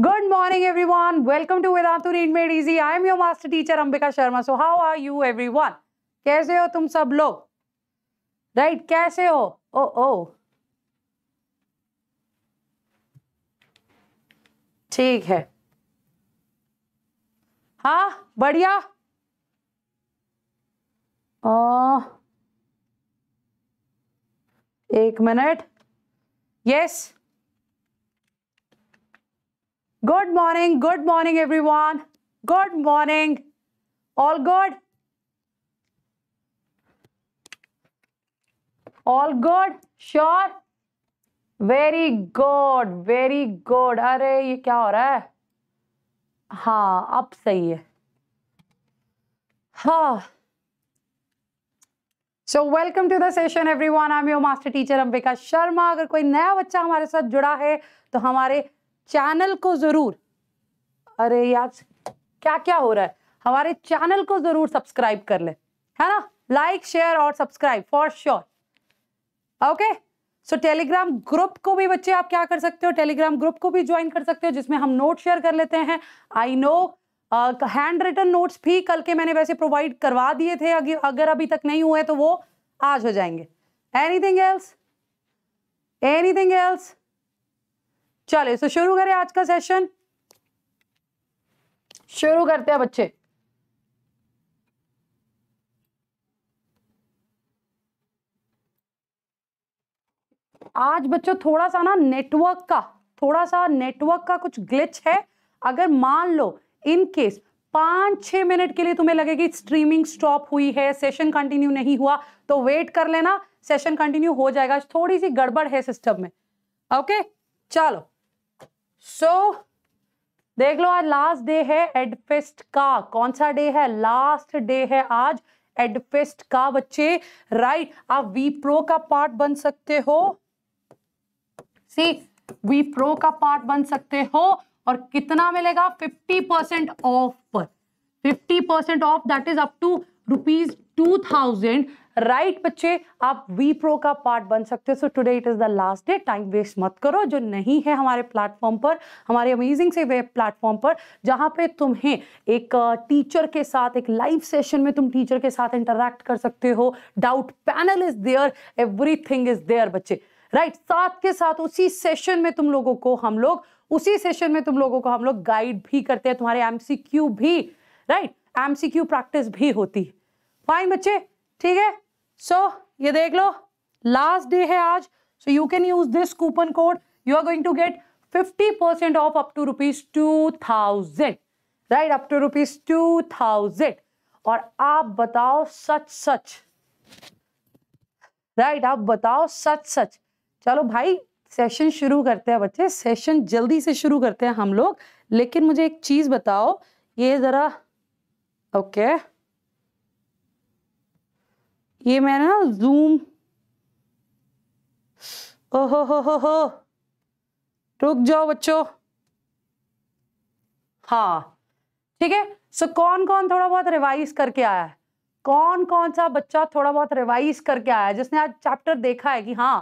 Good morning everyone welcome to Vedantu read made easy I am your master teacher Ambika Sharma so how are you everyone कैसे हो तुम सब लोग right right, कैसे हो ओ oh, ओ oh. ठीक है हा बढ़िया ओ एक minute yes yes. Good morning good morning everyone good morning all good all good sure very good very good अरे ये क्या हो रहा है हाँ अब सही है हा so welcome to the session everyone I am your master teacher Ambika Sharma अगर कोई नया बच्चा हमारे साथ जुड़ा है तो हमारे चैनल को ज़रूर अरे यार क्या क्या हो रहा है हमारे चैनल को ज़रूर सब्सक्राइब कर ले है ना लाइक शेयर और subscribe for sure okay so Telegram group को भी बच्चे आप क्या कर सकते हो टेलीग्राम ग्रुप को भी ज्वाइन कर सकते हो जिसमें हम नोट शेयर कर लेते हैं I know handwritten notes भी कल के मैंने वैसे प्रोवाइड करवा दिए थे अगर अभी तक नहीं हुए तो वो आज हो जाएंगे एनीथिंग एल्स एनीथिंग एल्स चले तो शुरू करें आज का सेशन शुरू करते हैं बच्चे आज बच्चों थोड़ा सा ना नेटवर्क का थोड़ा सा नेटवर्क का कुछ ग्लिच है अगर मान लो इन केस पांच छह मिनट के लिए तुम्हें लगेगी स्ट्रीमिंग स्टॉप हुई है सेशन कंटिन्यू नहीं हुआ तो वेट कर लेना सेशन कंटिन्यू हो जाएगा थोड़ी सी गड़बड़ है सिस्टम में ओके चलो सो so, देख लो आज लास्ट डे है एडफेस्ट का कौन सा डे है लास्ट डे है आज एडफेस्ट का बच्चे राइट right, आप वी प्रो का पार्ट बन सकते हो सी वी प्रो का पार्ट बन सकते हो और कितना मिलेगा 50% परसेंट ऑफ पर fifty percent off that is up to rupees two thousand right right, बच्चे आप वी प्रो का पार्ट बन सकते हो so today it is the last day time waste मत करो जो नहीं है हमारे प्लेटफॉर्म पर हमारे अमेजिंग से वेब प्लेटफॉर्म पर जहाँ पे तुम्हें एक टीचर के साथ एक लाइव सेशन में तुम टीचर के साथ इंटरेक्ट कर सकते हो doubt panel is there everything is there बच्चे राइट right, साथ के साथ उसी सेशन में तुम लोगों को हम लोग उसी सेशन में तुम लोगों को हम लोग गाइड भी करते हैं तुम्हारे एमसीक्यू भी राइट एमसीक्यू प्रैक्टिस भी होती है फाइन बच्चे ठीक है सो so, ये देख लो लास्ट डे है आज so you can use this coupon code you are going to get fifty percent off up to rupees two thousand right up to rupees two thousand और आप बताओ सच सच राइट right, आप बताओ सच सच चलो भाई सेशन शुरू करते हैं बच्चे सेशन जल्दी से शुरू करते हैं हम लोग लेकिन मुझे एक चीज़ बताओ ये ज़रा ओके okay. ये मैं ना जूम ओहो हो हो हो रुक जाओ बच्चों हाँ ठीक है सो कौन कौन थोड़ा बहुत रिवाइज करके आया है कौन कौन सा बच्चा थोड़ा बहुत रिवाइज करके आया है जिसने आज चैप्टर देखा है कि हाँ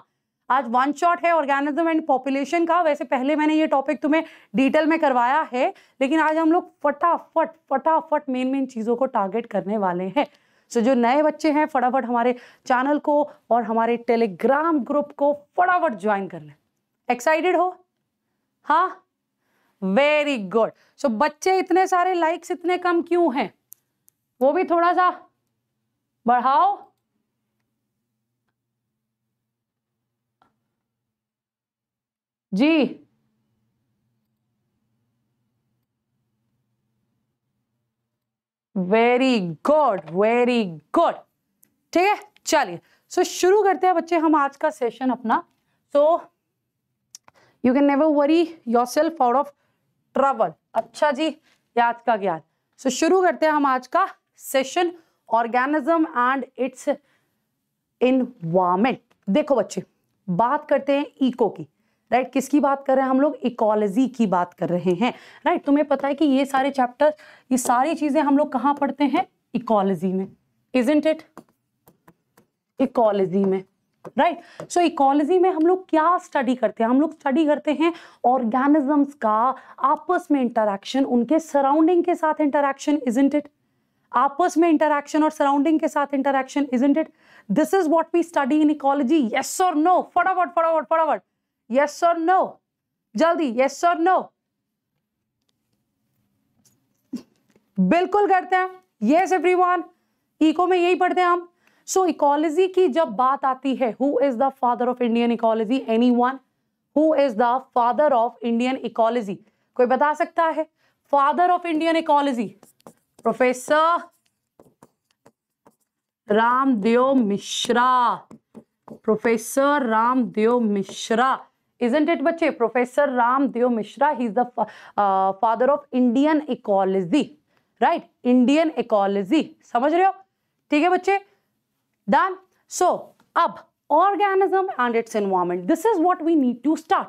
आज वन शॉट है ऑर्गेनिज्म एंड पॉपुलेशन का वैसे पहले मैंने ये टॉपिक तुम्हें डिटेल में करवाया है लेकिन आज हम लोग फटाफट फटाफट मेन मेन चीज़ों को टारगेट करने वाले हैं सो जो नए बच्चे हैं फटाफट हमारे चैनल को और हमारे टेलीग्राम ग्रुप को फटाफट ज्वाइन कर लें एक्साइटेड हो हा वेरी गुड सो बच्चे इतने सारे लाइक्स इतने कम क्यों हैं वो भी थोड़ा सा बढ़ाओ जी वेरी गुड वेरी गुड ठीक है चलिए सो शुरू करते हैं बच्चे हम आज का सेशन अपना so you can never worry yourself out of trouble अच्छा जी याद का ज्ञान सो so, शुरू करते हैं हम आज का session organism and its in देखो बच्चे बात करते हैं इको की राइट right? किसकी बात कर रहे हैं हम लोग इकोलॉजी की बात कर रहे हैं राइट right? तुम्हें पता है कि ये सारे चैप्टर ये सारी चीज़ें हम लोग कहाँ पढ़ते हैं इकोलॉजी में इजेंट इट इकोलॉजी में राइट सो इकोलॉजी में हम लोग क्या स्टडी करते हैं हम लोग स्टडी करते हैं ऑर्गेनिजम्स का आपस में इंटरेक्शन उनके सराउंडिंग के साथ इंटरेक्शन इजेंट इट आपस में इंटरेक्शन और सराउंडिंग के साथ interaction isn't it this is what we study in ecology yes और नो फटाफट फटाफट फटाफट यस और नो जल्दी यस और नो बिल्कुल करते हैं यस एवरीवन इको में यही पढ़ते हैं हम सो so, इकोलॉजी की जब बात आती है who is the father of Indian ecology anyone who is the father of Indian ecology कोई बता सकता है father of Indian ecology professor Ramdev Mishra professor Ramdev Mishra isn't it बच्चे प्रोफेसर रामदेव मिश्रा ही is the father of Indian ecology right Indian ecology समझ रहे हो ठीक है बच्चे डन सो अब organism and its environment this is what we need to start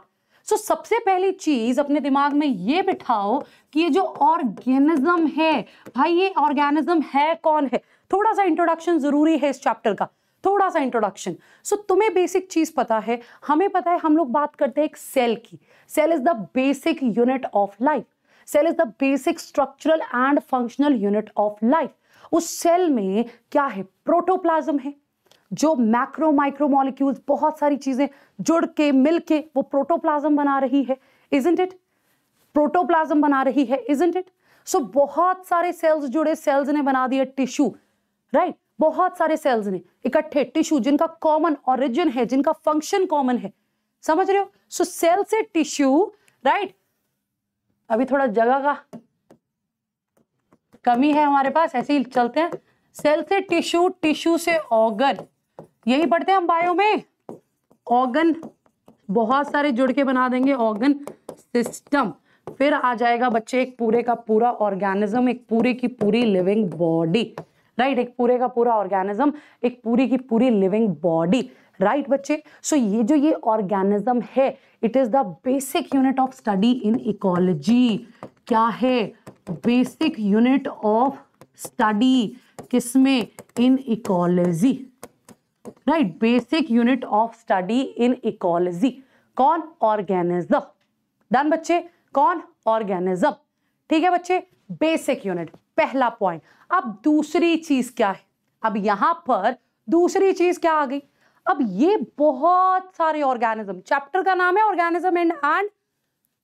so so, सबसे पहली चीज अपने दिमाग में ये बिठाओ कि ये जो ऑर्गेनिज्म है भाई ये ऑर्गेनिज्म है कौन है थोड़ा सा इंट्रोडक्शन जरूरी है इस चैप्टर का थोड़ा सा इंट्रोडक्शन सो so, तुम्हें बेसिक चीज़ पता है हमें पता है हम लोग बात करते हैं एक सेल की cell is the basic unit of life cell is the basic structural and functional unit of life उस सेल में क्या है प्रोटोप्लाज्म है जो मैक्रो माइक्रो मॉलिक्यूल्स बहुत सारी चीज़ें जुड़ के मिल के वो प्रोटोप्लाज्म बना रही है इजेंट इट प्रोटोप्लाज्म बना रही है इजेंट इट सो बहुत सारे सेल्स जुड़े सेल्स ने बना दिया टिश्यू राइट बहुत सारे सेल्स ने इकट्ठे टिश्यू जिनका कॉमन ऑरिजिन है जिनका फंक्शन कॉमन है समझ रहे हो सो सेल से टिश्यू राइट अभी थोड़ा जगह का कमी है हमारे पास ऐसे ही चलते हैं सेल से टिश्यू टिश्यू से ऑर्गन यही पढ़ते हैं हम बायो में ऑर्गन बहुत सारे जुड़ के बना देंगे ऑर्गन सिस्टम फिर आ जाएगा बच्चे एक पूरे का पूरा ऑर्गेनिज्म एक पूरे की पूरी लिविंग बॉडी राइट एक पूरे का पूरा ऑर्गेनिज्म एक पूरी की पूरी लिविंग बॉडी राइट बच्चे सो so, ये जो ये ऑर्गेनिज्म है it is the basic unit of study in ecology क्या है बेसिक यूनिट ऑफ स्टडी किसमें in ecology right basic unit of study in ecology कौन ऑर्गेनिज्म डन बच्चे कौन ऑर्गेनिज्म ठीक है बच्चे बेसिक यूनिट पहला पॉइंट अब दूसरी चीज क्या है अब यहां पर दूसरी चीज क्या आ गई अब ये बहुत सारे ऑर्गेनिज्म चैप्टर का नाम है organism and and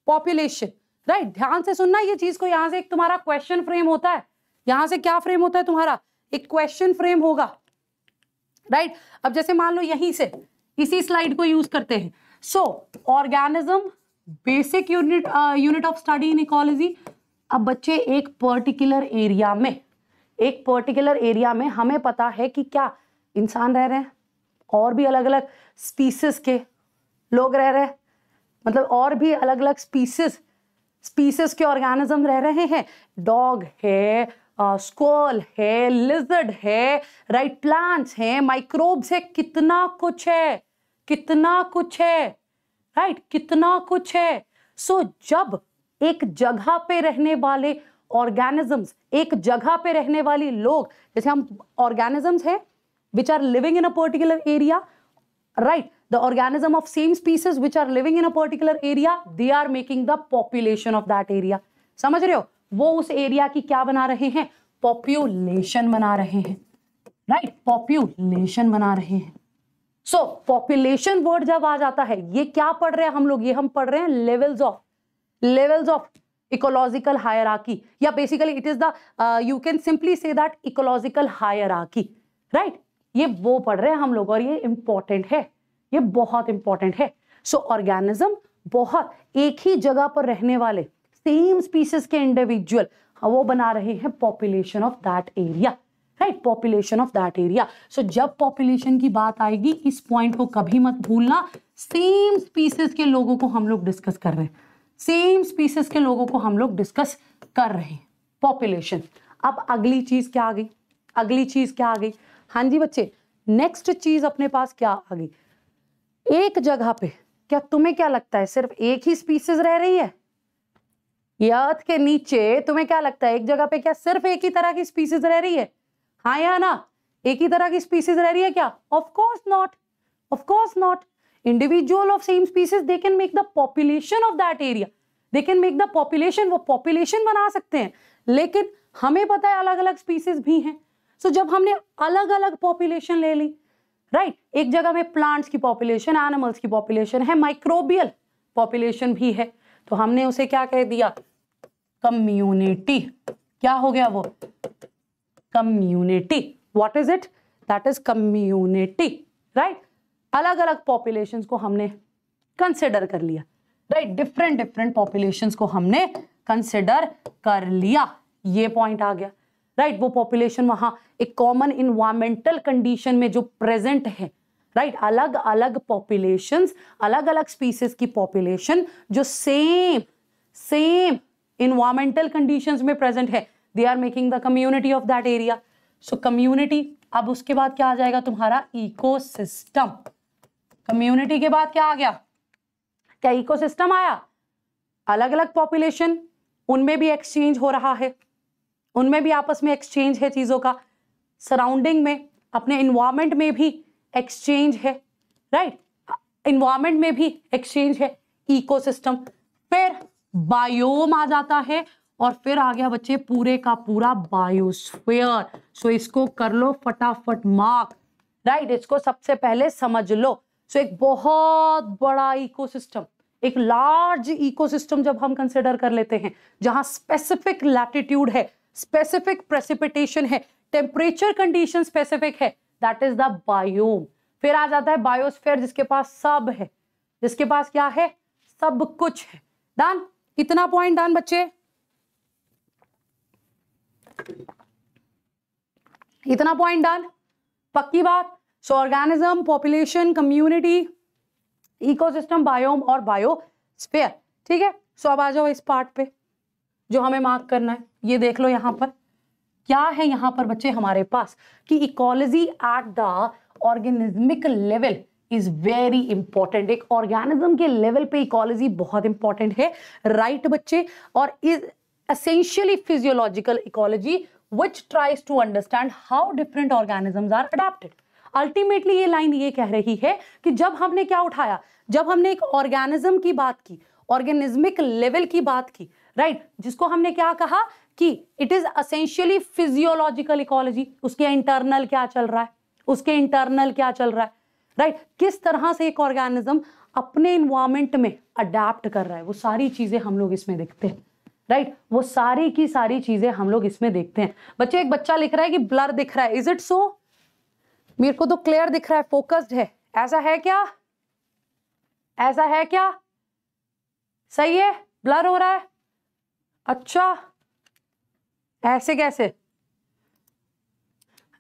population right ध्यान से सुनना ये चीज को यहां से एक तुम्हारा क्वेश्चन फ्रेम होता है यहां से क्या फ्रेम होता है तुम्हारा एक क्वेश्चन फ्रेम होगा राइट right? अब जैसे मान लो यहीं से इसी स्लाइड को यूज करते हैं so organism basic unit unit of study in ecology अब बच्चे एक पर्टिकुलर एरिया में एक पर्टिकुलर एरिया में हमें पता है कि क्या इंसान रह रहे हैं और भी अलग अलग स्पीसीस के लोग रह रहे हैं मतलब और भी अलग अलग स्पीसीस स्पीसीज के ऑर्गेनिज्म रह रहे हैं डॉग है स्कॉल है लिजर्ड है राइट प्लांट्स हैं माइक्रोब्स है कितना कुछ है कितना कुछ है राइट right? कितना कुछ है सो so, जब एक जगह पे रहने वाले ऑर्गेनिजम्स एक जगह पे रहने वाले लोग जैसे हम ऑर्गेनिजम्स हैं which are living in a particular area right the organism of same species which are living in a particular area they are making the population of that area समझ रहे हो वो उस एरिया की क्या बना रहे हैं पॉपुलेशन बना रहे हैं राइट right? पॉपुलेशन बना रहे हैं सो पॉपुलेशन वर्ड जब आ जाता है ये क्या पढ़ रहे हैं हम लोग ये हम पढ़ रहे हैं levels of levels of ecological hierarchy Yeah, basically it is the, uh, can simply say that ecological hierarchy hierarchy, right? ये वो पढ़ रहे हैं हम लोग और ये इम्पॉर्टेंट है ये बहुत इंपॉर्टेंट है सो so, ऑर्गेनिज्म बहुत एक ही जगह पर रहने वाले सेम स्पीसीज के इंडिविजुअल हाँ, वो बना रहे हैं population of that area right population of that area so जब पॉपुलेशन की बात आएगी इस पॉइंट को कभी मत भूलना सेम स्पीसीज के लोगों को हम लोग डिस्कस कर रहे हैं सेम स्पीसीज के लोगों को हम लोग डिस्कस कर रहे हैं पॉपुलेशन अब अगली चीज़ क्या आ गई अगली चीज़ क्या आ गई हाँ जी बच्चे नेक्स्ट चीज़ अपने पास क्या आ गई एक जगह पे क्या तुम्हें क्या लगता है सिर्फ एक ही स्पीसीज रह रही है अर्थ के नीचे तुम्हें क्या लगता है एक जगह पे क्या सिर्फ एक ही तरह की स्पीसीज रह रही है हाँ या ना एक ही तरह की स्पीसीज रह रही है क्या of course not of course not individual of same species they can make the population of that area they can make the population वो पॉपुलेशन बना सकते हैं लेकिन हमें पता है अलग अलग स्पीसीज भी हैं सो so, जब हमने अलग अलग पॉपुलेशन ले ली राइट right? एक जगह में प्लांट्स की पॉपुलेशन एनिमल्स की पॉपुलेशन है माइक्रोबियल पॉपुलेशन भी है तो हमने उसे क्या कह दिया कम्युनिटी क्या हो गया वो community what is it that is community right अलग अलग पॉपुलेशन को हमने कंसिडर कर लिया राइट डिफरेंट डिफरेंट पॉपुलेशन को हमने कंसिडर कर लिया ये पॉइंट आ गया राइट right, वो पॉपुलेशन वहाँ एक कॉमन इन्वायरमेंटल कंडीशन में जो प्रेजेंट है राइट right, अलग अलग पॉपुलेशन अलग अलग स्पीसीज की पॉपुलेशन जो सेम सेम इन्वायरमेंटल कंडीशंस में प्रेजेंट है they are making the community of that area so community अब उसके बाद क्या आ जाएगा तुम्हारा इकोसिस्टम कम्युनिटी के बाद क्या आ गया क्या इकोसिस्टम आया अलग अलग पॉपुलेशन उनमें भी एक्सचेंज हो रहा है उनमें भी आपस में एक्सचेंज है चीज़ों का सराउंडिंग में अपने इन्वायरमेंट में भी एक्सचेंज है राइट इन्वामेंट में भी एक्सचेंज है इकोसिस्टम फिर बायोम आ जाता है और फिर आ गया बच्चे पूरे का पूरा बायोस्फेयर सो इसको कर लो फटाफट मार्क राइट इसको सबसे पहले समझ लो सो so, एक बहुत बड़ा इकोसिस्टम एक लार्ज इकोसिस्टम जब हम कंसिडर कर लेते हैं जहां स्पेसिफिक लैटिट्यूड है स्पेसिफिक प्रेसिपिटेशन है टेम्परेचर कंडीशन स्पेसिफिक है दैट इज द बायोम फिर आ जाता है बायोस्फेयर जिसके पास सब है जिसके पास क्या है सब कुछ है डन इतना पॉइंट डन बच्चे इतना पॉइंट डन पक्की बात so organism population community ecosystem biome और बायोस्फेयर ठीक है सो अब आ जाओ इस पार्ट पे जो हमें मार्क करना है ये देख लो यहाँ पर क्या है यहाँ पर बच्चे हमारे पास कि ecology at the organismic level is very important एक ऑर्गेनिज्म के लेवल पे इकोलॉजी बहुत इंपॉर्टेंट है राइट right, बच्चे और is essentially physiological ecology which tries to understand how different organisms are adapted ultimately ये लाइन ये कह रही है कि जब हमने क्या उठाया जब हमने एक ऑर्गेनिज्म की बात की ऑर्गेनिज्मिक लेवल की बात की राइट right? जिसको हमने क्या कहा कि it is essentially physiological ecology उसके इंटरनल क्या चल रहा है उसके इंटरनल क्या चल रहा है राइट right? किस तरह से एक ऑर्गेनिज्म अपने इन्वामेंट में अडेप्ट कर रहा है वो सारी चीज़ें हम लोग इसमें देखते हैं राइट right? वो सारी की सारी चीज़ें हम लोग इसमें देखते हैं बच्चे एक बच्चा लिख रहा है कि ब्लर दिख रहा है इज इट सो मेरे को तो क्लियर दिख रहा है फोकस्ड है ऐसा है क्या ऐसा है क्या सही है ब्लर हो रहा है अच्छा ऐसे कैसे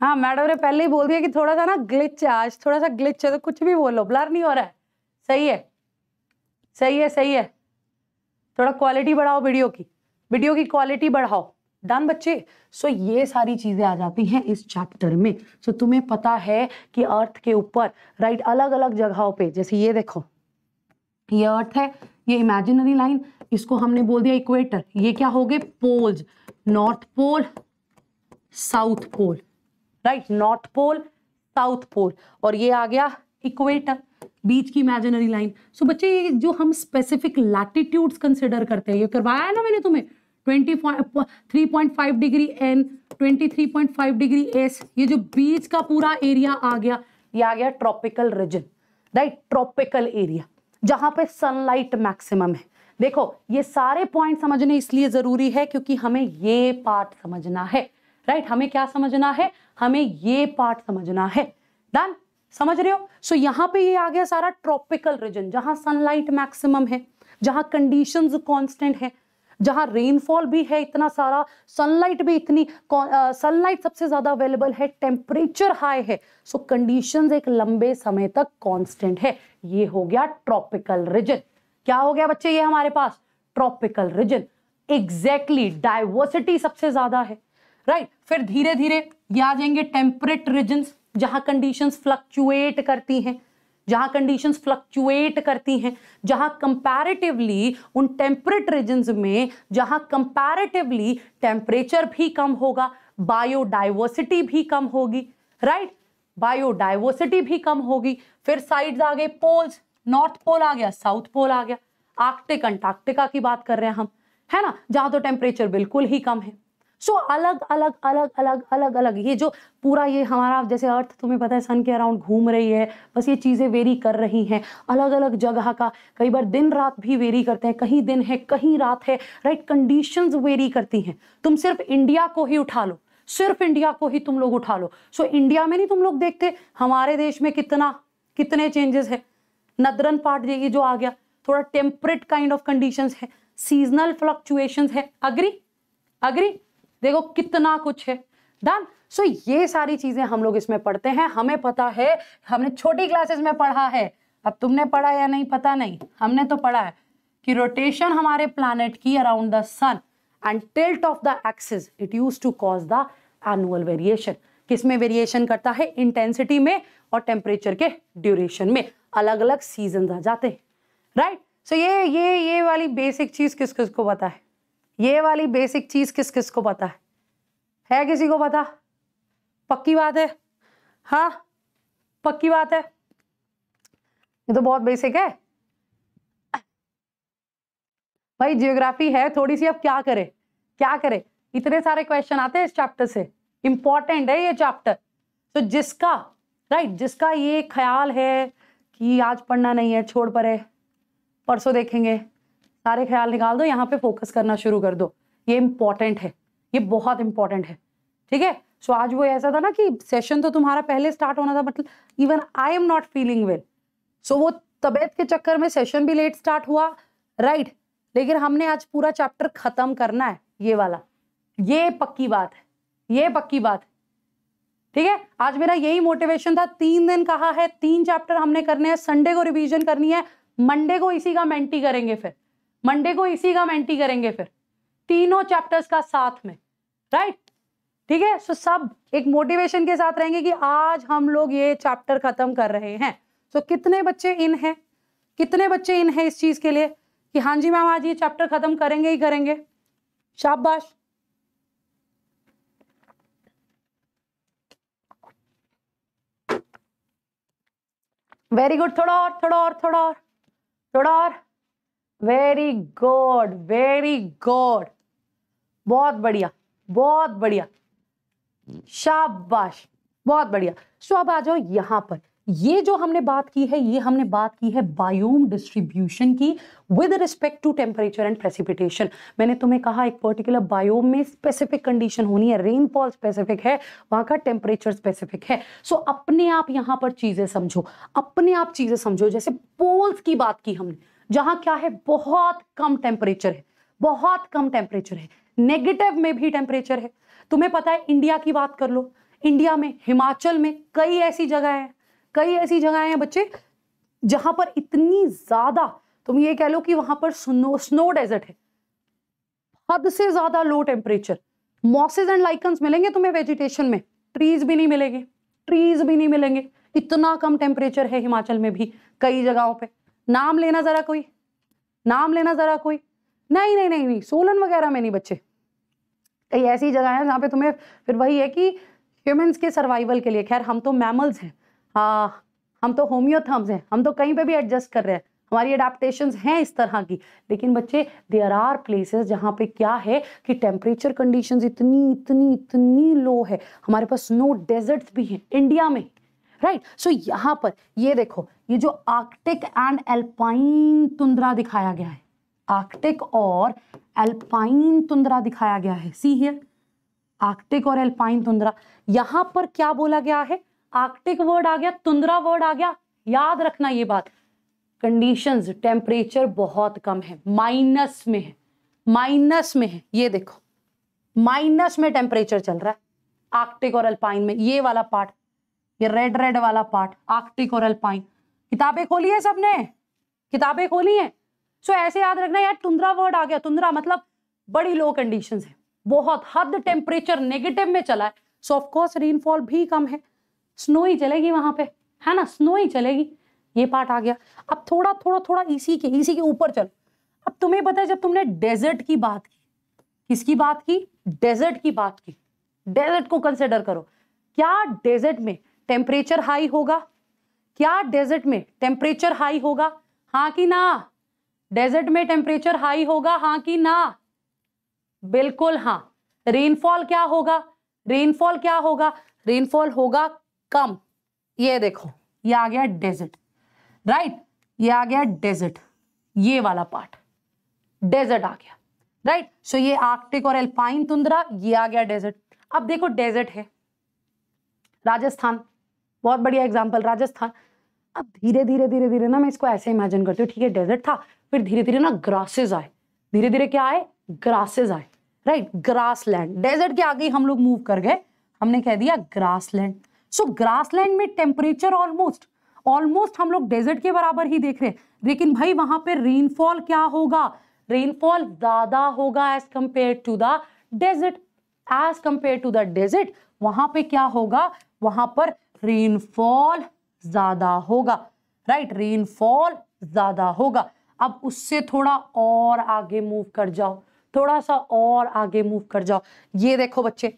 हाँ मैडम ने पहले ही बोल दिया कि थोड़ा सा ना ग्लिच है आज थोड़ा सा ग्लिच है तो कुछ भी बोलो ब्लर नहीं हो रहा है सही है सही है सही है थोड़ा क्वालिटी बढ़ाओ वीडियो की वीडियो की क्वालिटी बढ़ाओ डन बच्चे सो so, ये सारी चीज़ें आ जाती हैं इस चैप्टर में सो so, तुम्हें पता है कि अर्थ के ऊपर राइट अलग अलग जगहों पे जैसे ये देखो ये अर्थ है ये इमेजिनरी लाइन इसको हमने बोल दिया इक्वेटर ये क्या हो गए poles north pole south pole right north pole south pole और ये आ गया इक्वेटर बीच की इमेजिनरी लाइन सो बच्चे ये जो हम स्पेसिफिक लैटिट्यूड्स कंसिडर करते हैं ये करवाया है ना मैंने तुम्हें twenty three point five degree N twenty three point five degree S ये जो बीच का पूरा एरिया आ गया ये आ गया tropical region right tropical area जहां पे सनलाइट मैक्सिमम है देखो ये सारे पॉइंट समझने इसलिए जरूरी है क्योंकि हमें ये पार्ट समझना है राइट right? हमें क्या समझना है हमें ये पार्ट समझना है डन समझ रहे हो सो so, यहाँ पे ये आ गया सारा ट्रॉपिकल रीजन जहां सनलाइट मैक्सिमम है जहां कंडीशंस कांस्टेंट है जहाँ रेनफॉल भी है इतना सारा सनलाइट भी इतनी सनलाइट सबसे ज़्यादा अवेलेबल है टेम्परेचर हाई है सो so, कंडीशंस एक लंबे समय तक कांस्टेंट है ये हो गया ट्रॉपिकल रीजन क्या हो गया बच्चे ये हमारे पास ट्रॉपिकल रीजन एग्जैक्टली डाइवर्सिटी सबसे ज़्यादा है राइट right? फिर धीरे धीरे ये आ जाएंगे टेम्परेट रीजन जहां कंडीशन फ्लक्चुएट करती हैं जहां कंडीशंस फ्लक्चुएट करती हैं जहां कंपैरेटिवली उन टेम्परेट रीजन में जहां कंपैरेटिवली टेम्परेचर भी कम होगा बायोडाइवर्सिटी भी कम होगी राइट बायोडायवर्सिटी बायोडाइवर्सिटी भी कम होगी फिर साइड्स आ गए पोल्स नॉर्थ पोल आ गया साउथ पोल आ गया आर्कटिक अंटार्कटिका की बात कर रहे हैं हम है ना जहाँ तो टेम्परेचर बिल्कुल ही कम है सो अलग अलग अलग अलग अलग अलग ये जो पूरा ये हमारा जैसे अर्थ तुम्हें पता है सन के अराउंड घूम रही है बस ये चीज़ें वेरी कर रही हैं अलग अलग जगह का कई बार दिन रात भी वेरी करते हैं कहीं दिन है कहीं रात है राइट कंडीशन वेरी करती हैं तुम सिर्फ इंडिया को ही उठा लो सिर्फ इंडिया को ही तुम लोग उठा लो सो so, इंडिया में नहीं तुम लोग देखते हमारे देश में कितना कितने चेंजेस है नदरन पार्ट ये जो आ गया थोड़ा टेम्परेट काइंड ऑफ कंडीशंस है सीजनल फ्लक्चुएशंस है अग्री अग्री देखो कितना कुछ है डन सो so, ये सारी चीज़ें हम लोग इसमें पढ़ते हैं हमें पता है हमने छोटी क्लासेस में पढ़ा है अब तुमने पढ़ा या नहीं पता नहीं हमने तो पढ़ा है कि रोटेशन हमारे प्लानट की around the sun and tilt of the axis it used to cause the annual variation किसमें वेरिएशन करता है इंटेंसिटी में और टेम्परेचर के ड्यूरेशन में अलग अलग सीजन आ जाते हैं राइट सो ये ये ये वाली बेसिक चीज़ किस किस को पता है ये वाली बेसिक चीज किस किस को पता है है किसी को पता पक्की बात है हाँ पक्की बात है ये तो बहुत बेसिक है भाई जियोग्राफी है थोड़ी सी अब क्या करे क्या करे इतने सारे क्वेश्चन आते हैं इस चैप्टर से इंपॉर्टेंट है ये चैप्टर तो जिसका राइट जिसका ये ख्याल है कि आज पढ़ना नहीं है छोड़ पड़े परसों देखेंगे सारे ख्याल निकाल दो यहाँ पे फोकस करना शुरू कर दो ये इम्पॉर्टेंट है ये बहुत इंपॉर्टेंट है ठीक है सो आज वो ऐसा था ना कि सेशन तो तुम्हारा पहले स्टार्ट होना था मतलब even I am not feeling well so वो तबियत के चक्कर में सेशन भी लेट स्टार्ट हुआ राइट right. लेकिन हमने आज पूरा चैप्टर खत्म करना है ये वाला ये पक्की बात है ये पक्की बात है ठीक है आज मेरा यही मोटिवेशन था तीन दिन कहा है तीन चैप्टर हमने करने हैं संडे को रिवीजन करनी है मंडे को इसी का मेंटी करेंगे फिर मंडे को इसी का मेंटी करेंगे फिर तीनों चैप्टर्स का साथ में राइट ठीक है सो सब एक मोटिवेशन के साथ रहेंगे कि आज हम लोग ये चैप्टर खत्म कर रहे हैं सो so, कितने बच्चे इन हैं कितने बच्चे इन हैं इस चीज़ के लिए कि हाँ जी मैम आज ये चैप्टर खत्म करेंगे ही करेंगे शाबाश वेरी गुड थोड़ा और थोड़ा और थोड़ा और थोड़ा और वेरी गुड वेरी गुड बहुत बढ़िया बहुत बढ़िया शाबाश बहुत बढ़िया सो अब आ जाओ यहाँ पर ये जो हमने बात की है ये हमने बात की है बायोम डिस्ट्रीब्यूशन की with respect to temperature and precipitation मैंने तुम्हें कहा एक पर्टिकुलर बायोम में स्पेसिफिक कंडीशन होनी है रेनफॉल स्पेसिफिक है वहां का टेम्परेचर स्पेसिफिक है सो so, अपने आप यहाँ पर चीज़ें समझो अपने आप चीज़ें समझो जैसे पोल्स की बात की हमने जहां क्या है बहुत कम टेम्परेचर है बहुत कम टेम्परेचर है नेगेटिव में भी टेम्परेचर है तुम्हें पता है इंडिया की बात कर लो इंडिया में हिमाचल में कई ऐसी जगह है कई ऐसी जगह है बच्चे जहां पर इतनी ज़्यादा तुम ये कह लो कि वहां पर स्नो स्नो डेजर्ट है हद से ज़्यादा low temperature mosses and lichens मिलेंगे तुम्हें वेजिटेशन में ट्रीज भी नहीं मिलेंगे ट्रीज भी नहीं मिलेंगे इतना कम टेम्परेचर है हिमाचल में भी कई जगहों पर नाम लेना ज़रा कोई नाम लेना ज़रा कोई नहीं नहीं नहीं नहीं सोलन वगैरह में नहीं बच्चे कई ऐसी जगह है जहाँ पे तुम्हें फिर वही है कि ह्यूमन्स के सर्वाइवल के लिए खैर हम तो मैमल्स हैं हाँ हम तो होम्योथम्स हैं हम तो कहीं पे भी एडजस्ट कर रहे हैं हमारी अडाप्टेशन हैं इस तरह की लेकिन बच्चे देर आर प्लेसेस जहाँ पे क्या है कि टेम्परेचर कंडीशन इतनी इतनी इतनी लो है हमारे पास स्नो डेजर्ट्स भी हैं इंडिया में राइट सो यहाँ पर ये देखो ये जो आर्कटिक एंड एल्पाइन तुंद्रा दिखाया गया है आर्कटिक और एल्पाइन तुंद्रा दिखाया गया है सी हियर आर्कटिक और एल्पाइन तुंद्रा यहां पर क्या बोला गया है आर्कटिक वर्ड आ गया तुंद्रा वर्ड आ गया याद रखना ये बात कंडीशंस टेम्परेचर बहुत कम है माइनस में है माइनस में है ये देखो माइनस में टेम्परेचर चल रहा है आर्कटिक और अल्पाइन में ये वाला पार्ट ये रेड रेड वाला पार्ट आर्कटिक और अल्पाइन किताबें खोली है सबने किताबें खोली हैं सो so, ऐसे याद रखना यार तुंद्रा वर्ड आ गया तुंद्रा मतलब बड़ी लो कंडीशन है बहुत हद टेम्परेचर नेगेटिव में चला है सो ऑफकोर्स रेनफॉल भी कम है स्नो ही चलेगी वहां पे है ना स्नो ही चलेगी ये पार्ट आ गया अब थोड़ा थोड़ा थोड़ा इसी के इसी के ऊपर चलो अब तुम्हें पता है जब तुमने डेजर्ट की बात की किसकी बात की डेजर्ट की बात की डेजर्ट को कंसिडर करो क्या डेजर्ट में टेम्परेचर हाई होगा क्या डेजर्ट में टेम्परेचर हाई होगा हाँ कि ना डेजर्ट में टेम्परेचर हाई होगा हाँ कि ना बिल्कुल हाँ रेनफॉल क्या होगा रेनफॉल क्या होगा रेनफॉल होगा कम ये देखो ये आ गया डेजर्ट राइट ये आ गया डेजर्ट ये वाला पार्ट डेजर्ट आ गया राइट right? सो so, ये आर्कटिक और एल्पाइन तुंद्रा ये आ गया डेजर्ट अब देखो डेजर्ट है राजस्थान बहुत बढ़िया एग्जाम्पल राजस्थान अब धीरे धीरे धीरे धीरे ना मैं इसको ऐसे इमेजिन करती हूँ ठीक है डेजर्ट था फिर धीरे धीरे ना ग्रासेज आए धीरे धीरे क्या आए ग्रासेज आए राइट ग्रास लैंड डेजर्ट के आगे हम लोग मूव कर गए हमने कह दिया grassland so grassland में टेम्परेचर ऑलमोस्ट ऑलमोस्ट हम लोग डेजर्ट के बराबर ही देख रहे हैं लेकिन भाई वहां पर रेनफॉल क्या होगा रेनफॉल ज्यादा होगा as compare to the desert as compare to the desert वहां पे क्या होगा वहां पर रेनफॉल ज़्यादा होगा राइट रेनफॉल ज़्यादा होगा अब उससे थोड़ा और आगे मूव कर जाओ थोड़ा सा और आगे मूव कर जाओ ये देखो बच्चे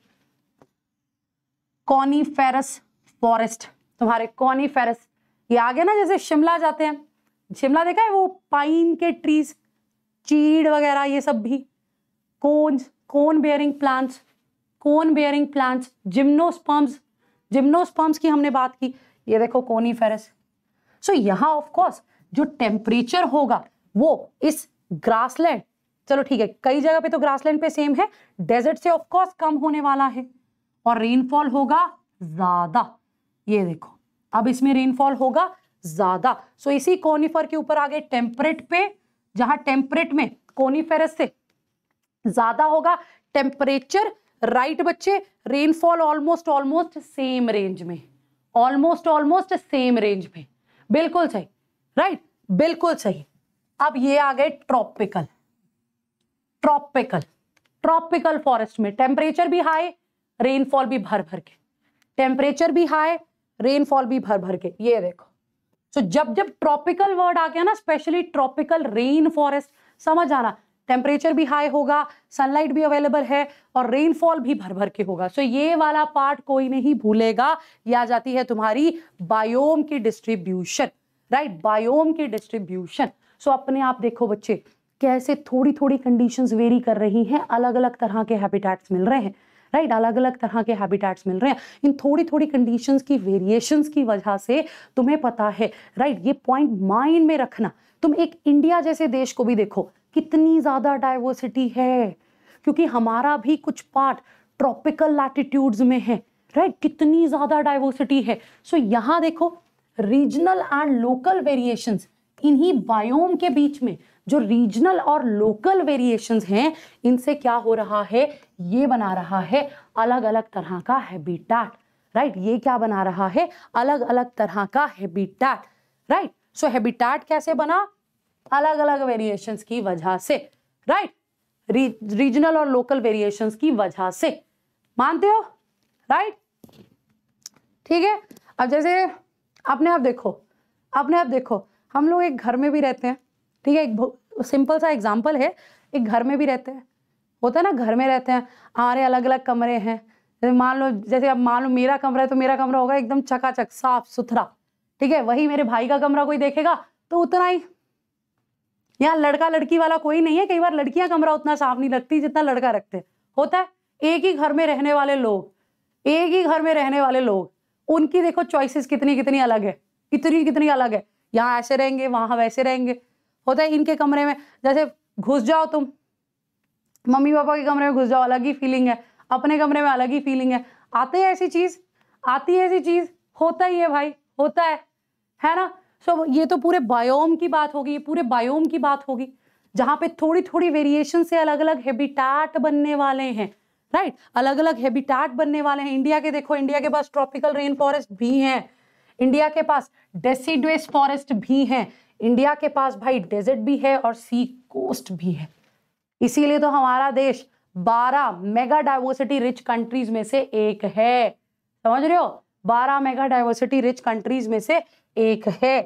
कॉनीफेरस फॉरेस्ट तुम्हारे कॉनीफेरस ये आगे ना जैसे शिमला जाते हैं शिमला देखा है वो पाइन के ट्रीज चीड़ वगैरह ये सब भी cones cone bearing plants cone bearing plants gymnosperms gymnosperms की हमने बात की ये देखो कोनी फेरस सो so, यहाँ ऑफकोर्स जो टेम्परेचर होगा वो इस ग्रासलैंड चलो ठीक है कई जगह पे तो ग्रासलैंड पे सेम है डेजर्ट से ऑफकोर्स कम होने वाला है और रेनफॉल होगा ज़्यादा ये देखो अब इसमें रेनफॉल होगा ज़्यादा सो so, इसी कोनीफर के ऊपर आ गए टेम्परेट पे जहां टेम्परेट में कोनीफेरस से ज़्यादा होगा टेम्परेचर राइट बच्चे rainfall almost almost same range में ऑलमोस्ट ऑलमोस्ट सेम रेंज में बिल्कुल सही राइट बिल्कुल सही अब ये आ गए ट्रॉपिकल ट्रॉपिकल ट्रॉपिकल फॉरेस्ट में टेम्परेचर भी हाई रेनफॉल भी भर भर के टेम्परेचर भी हाई रेनफॉल भी भर भर के ये देखो सो so, जब जब ट्रॉपिकल वर्ड आ गया ना स्पेशली ट्रॉपिकल रेन फॉरेस्ट समझ आना टेम्परेचर भी हाई होगा सनलाइट भी अवेलेबल है और रेनफॉल भी भर भर के होगा सो so, ये वाला पार्ट कोई नहीं भूलेगा ये आ जाती है तुम्हारी बायोम की डिस्ट्रीब्यूशन राइट right? बायोम की डिस्ट्रीब्यूशन सो so, अपने आप देखो बच्चे कैसे थोड़ी थोड़ी कंडीशंस वेरी कर रही हैं अलग अलग तरह के हैबिटेट्स मिल रहे हैं राइट right? अलग अलग तरह के हैबिटेट्स मिल रहे हैं इन थोड़ी थोड़ी कंडीशंस की वेरिएशंस की वजह से तुम्हें पता है राइट right? ये पॉइंट माइंड में रखना तुम एक इंडिया जैसे देश को भी देखो कितनी ज़्यादा डाइवर्सिटी है क्योंकि हमारा भी कुछ पार्ट ट्रॉपिकल लैटिट्यूड्स में है राइट right? कितनी ज़्यादा डाइवर्सिटी है सो so, यहाँ देखो रीजनल एंड लोकल वेरिएशंस इन्हीं बायोम के बीच में जो रीजनल और लोकल वेरिएशंस हैं इनसे क्या हो रहा है ये बना रहा है अलग अलग तरह का हैबिटाट राइट right? ये क्या बना रहा है अलग अलग तरह का हैबिटाट राइट सो हैबिटाट कैसे बना अलग अलग वेरिएशंस की वजह से राइट रीजनल और लोकल वेरिएशंस की वजह से मानते हो राइट ठीक है अब जैसे अपने आप देखो अपने आप देखो हम लोग एक घर में भी रहते हैं ठीक है एक सिंपल सा एग्जाम्पल है एक घर में भी रहते हैं होता है ना घर में रहते हैं हमारे अलग अलग कमरे हैं मान लो जैसे अब मान लो मेरा कमरा है तो मेरा कमरा होगा एकदम चकाचक साफ सुथरा ठीक है वही मेरे भाई का कमरा कोई देखेगा तो उतना ही यहाँ लड़का लड़की वाला कोई नहीं है कई बार लड़कियां कमरा उतना साफ नहीं रखती जितना लड़का रखते होता है एक ही घर में रहने वाले लोग एक ही घर में रहने वाले लोग उनकी देखो चॉइसेस कितनी कितनी अलग है कितनी कितनी अलग है यहाँ ऐसे रहेंगे वहां वैसे रहेंगे होता है इनके कमरे में जैसे घुस जाओ तुम मम्मी पापा के कमरे में घुस जाओ अलग ही फीलिंग है अपने कमरे में अलग ही फीलिंग है आते ऐसी चीज़ आती है ऐसी चीज़ होता ही है भाई होता है है ना सो so, ये तो पूरे बायोम की बात होगी ये पूरे बायोम की बात होगी जहां पे थोड़ी थोड़ी वेरिएशन से अलग अलग हैबिटाट बनने वाले हैं राइट right? अलग अलग हैबिटाट बनने वाले हैं इंडिया के देखो इंडिया के पास ट्रॉपिकल रेन फॉरेस्ट भी हैं इंडिया के पास डेसीडुएस फॉरेस्ट भी हैं इंडिया के पास भाई डेजर्ट भी है और सी कोस्ट भी है इसीलिए तो हमारा देश 12 मेगा डाइवर्सिटी रिच कंट्रीज में से एक है समझ रहे हो 12 मेगा डाइवर्सिटी रिच कंट्रीज में से एक है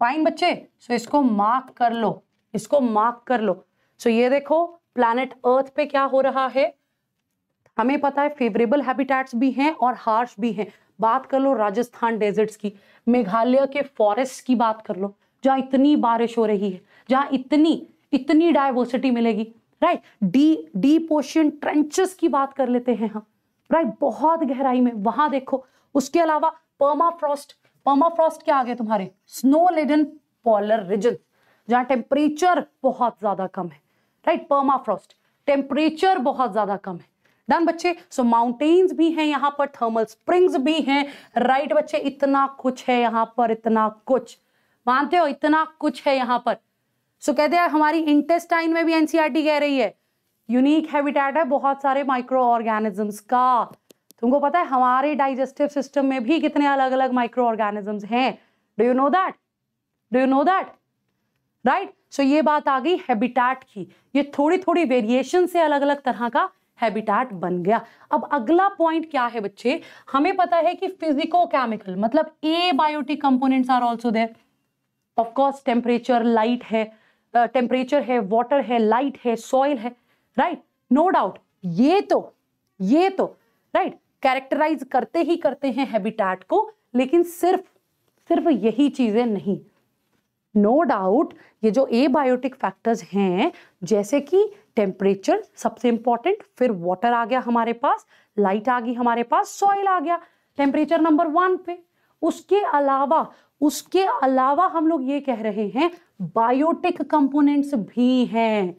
फाइन बच्चे सो so इसको मार्क कर लो इसको मार्क कर लो सो so ये देखो प्लानट अर्थ पे क्या हो रहा है हमें पता है फेवरेबल हैबिटेट्स भी हैं और हार्श भी हैं बात कर लो राजस्थान डेजर्ट्स की मेघालय के फॉरेस्ट की बात कर लो जहाँ इतनी बारिश हो रही है जहाँ इतनी इतनी डायवर्सिटी मिलेगी राइट डी डीप पोशियन ट्रेंचेस की बात कर लेते हैं हम राइट बहुत गहराई में वहां देखो उसके अलावा पर्मा फ्रॉस्ट पर्माफ्रॉस्ट क्या आ गए तुम्हारे स्नो लेडन पॉलर रिजन जहां टेम्परेचर बहुत ज़्यादा कम है राइट पर्माफ्रॉस्ट टेम्परेचर बहुत ज़्यादा कम है डन बच्चे सो so, माउंटेन्स भी हैं यहाँ पर थर्मल स्प्रिंग्स भी हैं राइट right, बच्चे इतना कुछ है यहाँ पर इतना कुछ मानते हो इतना कुछ है यहाँ पर सो so, कहते हैं हमारी इंटेस्टाइन में भी एनसीआरटी e कह रही है यूनिक हैबिटेट है बहुत सारे माइक्रो ऑर्गेनिजम्स का तुमको पता है हमारे डाइजेस्टिव सिस्टम में भी कितने अलग अलग माइक्रो ऑर्गेनिजम्स हैं do you know that do you know that right so ये बात आ गई हैबिटाट की ये थोड़ी थोड़ी वेरिएशन से अलग अलग तरह का हैबिटाट बन गया अब अगला पॉइंट क्या है बच्चे हमें पता है कि फिजिको केमिकल मतलब abiotic components are also there of course temperature light है टेम्परेचर है वॉटर है लाइट है सॉइल है राइट नो डाउट ये तो ये तो राइट कैरेक्टराइज करते ही करते हैं हैबिटेट को लेकिन सिर्फ सिर्फ यही चीज़ें नहीं नो no डाउट ये जो ए बायोटिक फैक्टर्स हैं जैसे कि टेम्परेचर सबसे इंपॉर्टेंट फिर वाटर आ गया हमारे पास लाइट आ गई हमारे पास सॉइल आ गया टेम्परेचर नंबर वन पे उसके अलावा उसके अलावा हम लोग ये कह रहे हैं बायोटिक कंपोनेंट्स भी हैं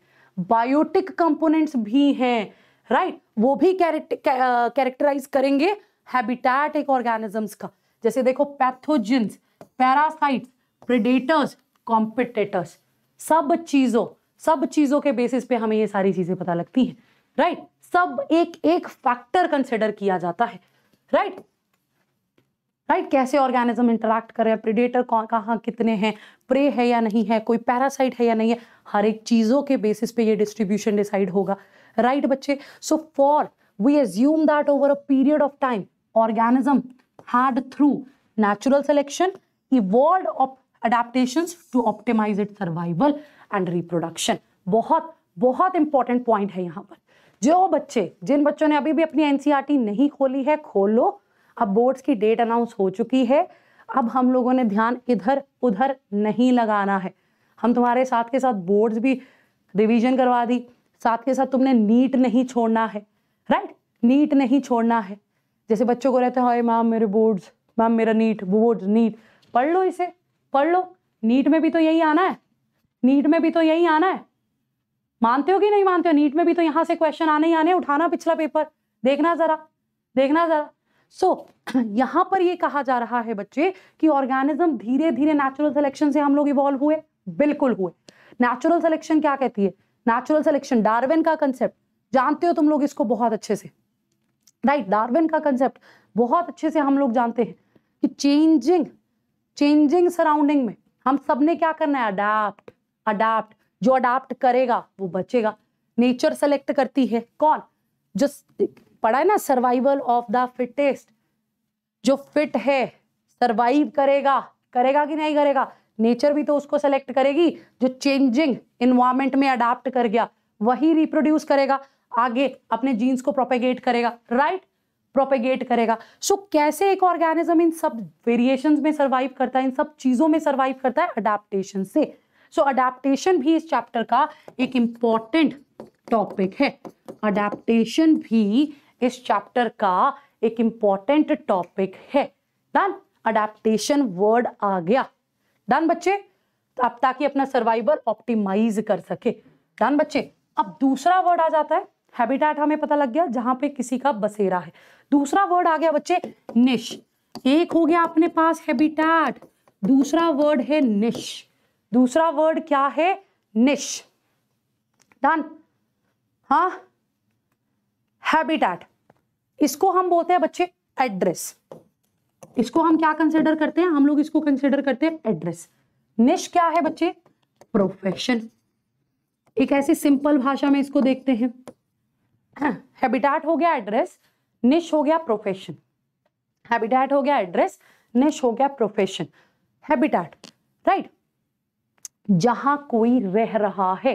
बायोटिक कंपोनेंट्स भी हैं राइट right? वो भी कैरेक्टराइज करेंगे हैबिटेट एक ऑर्गेनिजम्स का जैसे देखो पैथोजिन्स पैरासाइट्स प्रिडेटर्स कॉम्पिटेटर्स सब चीज़ों सब चीज़ों के बेसिस पे हमें ये सारी चीज़ें पता लगती हैं राइट right? सब एक एक फैक्टर कंसिडर किया जाता है राइट right? Right right? कैसे ऑर्गेनिज्म इंटरेक्ट कर रहे हैं प्रिडेटर कहा कहाँ कितने हैं प्रे है या नहीं है कोई पैरासाइट है या नहीं है हर एक चीज़ों के बेसिस पे ये डिस्ट्रीब्यूशन डिसाइड होगा राइट बच्चे so for we assume that over a period of time organism had through natural selection evolve op- adaptations to optimize its survival and reproduction बहुत बहुत इंपॉर्टेंट पॉइंट है यहाँ पर जो बच्चे जिन बच्चों ने अभी भी अपनी एनसीईआरटी e नहीं खोली है खोलो अब बोर्ड्स की डेट अनाउंस हो चुकी है अब हम लोगों ने ध्यान इधर उधर नहीं लगाना है हम तुम्हारे साथ के साथ बोर्ड्स भी रिवीजन करवा दी साथ के साथ तुमने नीट नहीं छोड़ना है राइट नीट नहीं छोड़ना है जैसे बच्चों को रहता है माम मैम मेरे बोर्ड्स मैम मेरा नीट बोर्ड नीट पढ़ लो इसे पढ़ लो नीट में भी तो यही आना है नीट में भी तो यही आना है मानते हो कि नहीं मानते हो नीट में भी तो यहाँ से क्वेश्चन आने ही आने उठाना पिछला पेपर देखना ज़रा देखना ज़रा सो so, यहाँ पर ये कहा जा रहा है बच्चे कि ऑर्गेनिज्म धीरे धीरे नेचुरल सिलेक्शन से हम लोग इवॉल्व हुए बिल्कुल हुए नेचुरल सिलेक्शन क्या कहती है नेचुरल सिलेक्शन डार्विन का कंसेप्ट जानते हो तुम लोग इसको बहुत अच्छे से राइट right, डार्विन का कंसेप्ट बहुत अच्छे से हम लोग जानते हैं कि चेंजिंग चेंजिंग सराउंडिंग में हम सब ने क्या करना है अडाप्ट अडाप्ट जो अडाप्ट करेगा वो बचेगा नेचर सेलेक्ट करती है कौन जो पढ़ा है ना सर्वाइवल ऑफ द फिटेस्ट जो फिट है सर्वाइव करेगा करेगा कि नहीं करेगा नेचर भी तो उसको सेलेक्ट करेगी जो चेंजिंग इन्वायरमेंट में अडाप्ट कर गया वही रिप्रोड्यूस करेगा आगे अपने जीन्स को प्रोपेगेट करेगा राइट right? प्रोपेगेट करेगा सो so, कैसे एक ऑर्गेनिज्म इन सब वेरिएशन में सर्वाइव करता है इन सब चीज़ों में सर्वाइव करता है अडाप्टेशन से सो so, अडाप्टेशन भी इस चैप्टर का एक इम्पॉर्टेंट टॉपिक है अडेप्टेशन भी इस चैप्टर का एक इम्पॉर्टेंट टॉपिक है डन अडाप्टेशन वर्ड आ गया डन बच्चे तो आप ताकि अपना सर्वाइवल ऑप्टिमाइज कर सके डन बच्चे अब दूसरा वर्ड आ जाता है हैबिटेट हमें पता लग गया जहां पे किसी का बसेरा है दूसरा वर्ड आ गया बच्चे निश एक हो गया अपने पास हैबिटेट दूसरा वर्ड है निश दूसरा वर्ड क्या है निश डन हाँ हैबिटेट इसको हम बोलते हैं बच्चे एड्रेस इसको हम क्या कंसिडर करते हैं हम लोग इसको कंसिडर करते हैं एड्रेस निश क्या है बच्चे प्रोफेशन एक ऐसी सिंपल भाषा में इसको देखते हैं हैबिटेट हो गया एड्रेस निश हो गया प्रोफेशन हैबिटेट हो गया एड्रेस निश हो गया प्रोफेशन हैबिटेट राइट जहां कोई रह रहा है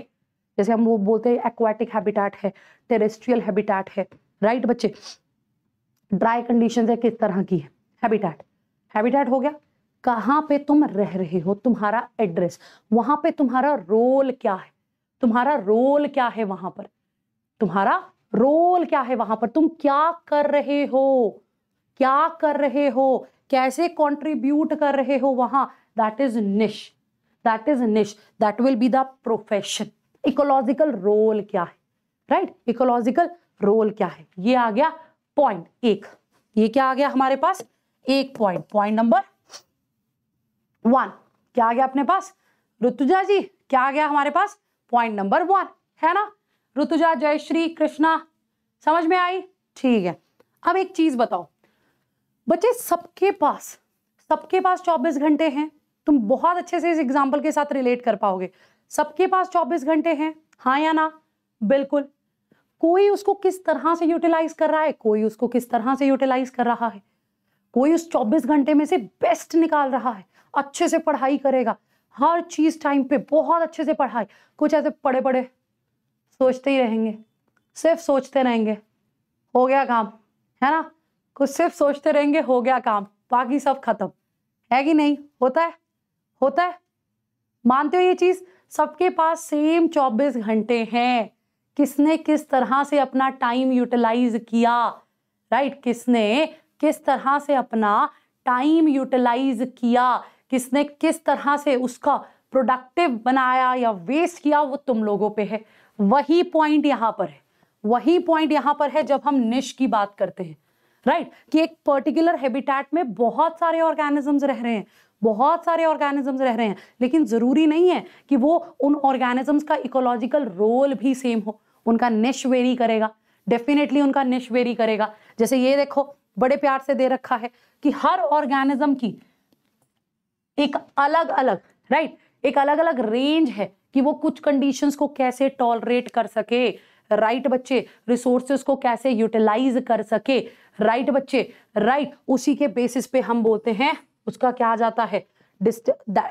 जैसे हम वो बोलते हैं एक्वाटिक हैबिटेट है टेरेस्ट्रियल हैबिटेट है राइट बच्चे ड्राई कंडीशन है किस तरह की है हैबिटेट हैबिटेट हो गया कहाँ पे तुम रह रहे हो तुम्हारा एड्रेस वहां पे तुम्हारा रोल क्या है तुम्हारा रोल क्या है वहां पर तुम्हारा रोल क्या है वहां पर तुम क्या कर रहे हो क्या कर रहे हो कैसे कंट्रीब्यूट कर रहे हो वहां that is niche that is niche that will be the profession ecological role क्या है राइट इकोलॉजिकल रोल क्या है ये आ गया पॉइंट एक ये क्या आ गया हमारे पास एक पॉइंट पॉइंट नंबर वन क्या आ गया अपने पास ऋतुजा जी क्या आ गया हमारे पास पॉइंट नंबर वन है ना ऋतुजा जयश्री कृष्णा समझ में आई ठीक है अब एक चीज बताओ बच्चे सबके पास सबके पास 24 घंटे हैं तुम बहुत अच्छे से इस एग्जाम्पल के साथ रिलेट कर पाओगे सबके पास 24 घंटे हैं हाँ या ना बिल्कुल कोई उसको किस तरह से यूटिलाइज कर रहा है कोई उसको किस तरह से यूटिलाइज कर रहा है कोई उस 24 घंटे में से बेस्ट निकाल रहा है अच्छे से पढ़ाई करेगा हर चीज़ टाइम पे बहुत अच्छे से पढ़ाई कुछ ऐसे पड़े पड़े सोचते ही रहेंगे सिर्फ सोचते रहेंगे हो गया काम है ना कुछ सिर्फ सोचते रहेंगे हो गया काम बाकी सब खत्म है कि नहीं होता है होता है मानते हो ये चीज़ सबके पास सेम चौबीस घंटे हैं किसने किस तरह से अपना टाइम यूटिलाइज किया राइट किसने किस तरह से अपना टाइम यूटिलाइज किया किसने किस तरह से उसका प्रोडक्टिव बनाया या वेस्ट किया वो तुम लोगों पे है वही पॉइंट यहाँ पर है वही पॉइंट यहाँ पर है जब हम निश की बात करते हैं राइट right? कि एक पर्टिकुलर हैबिटेट में बहुत सारे ऑर्गेनिजम्स रह रहे हैं बहुत सारे ऑर्गेनिजम्स रह रहे हैं लेकिन ज़रूरी नहीं है कि वो उन ऑर्गेनिजम्स का इकोलॉजिकल रोल भी सेम हो उनका निश वेरी करेगा डेफिनेटली उनका निश वेरी करेगा जैसे ये देखो बड़े प्यार से दे रखा है कि हर ऑर्गेनिज्म की एक अलग अलग राइट एक अलग अलग रेंज है कि वो कुछ कंडीशंस को कैसे टॉलरेट कर सके राइट right, बच्चे रिसोर्सेस को कैसे यूटिलाइज कर सके राइट right, बच्चे राइट right, उसी के बेसिस पे हम बोलते हैं उसका क्या आ जाता है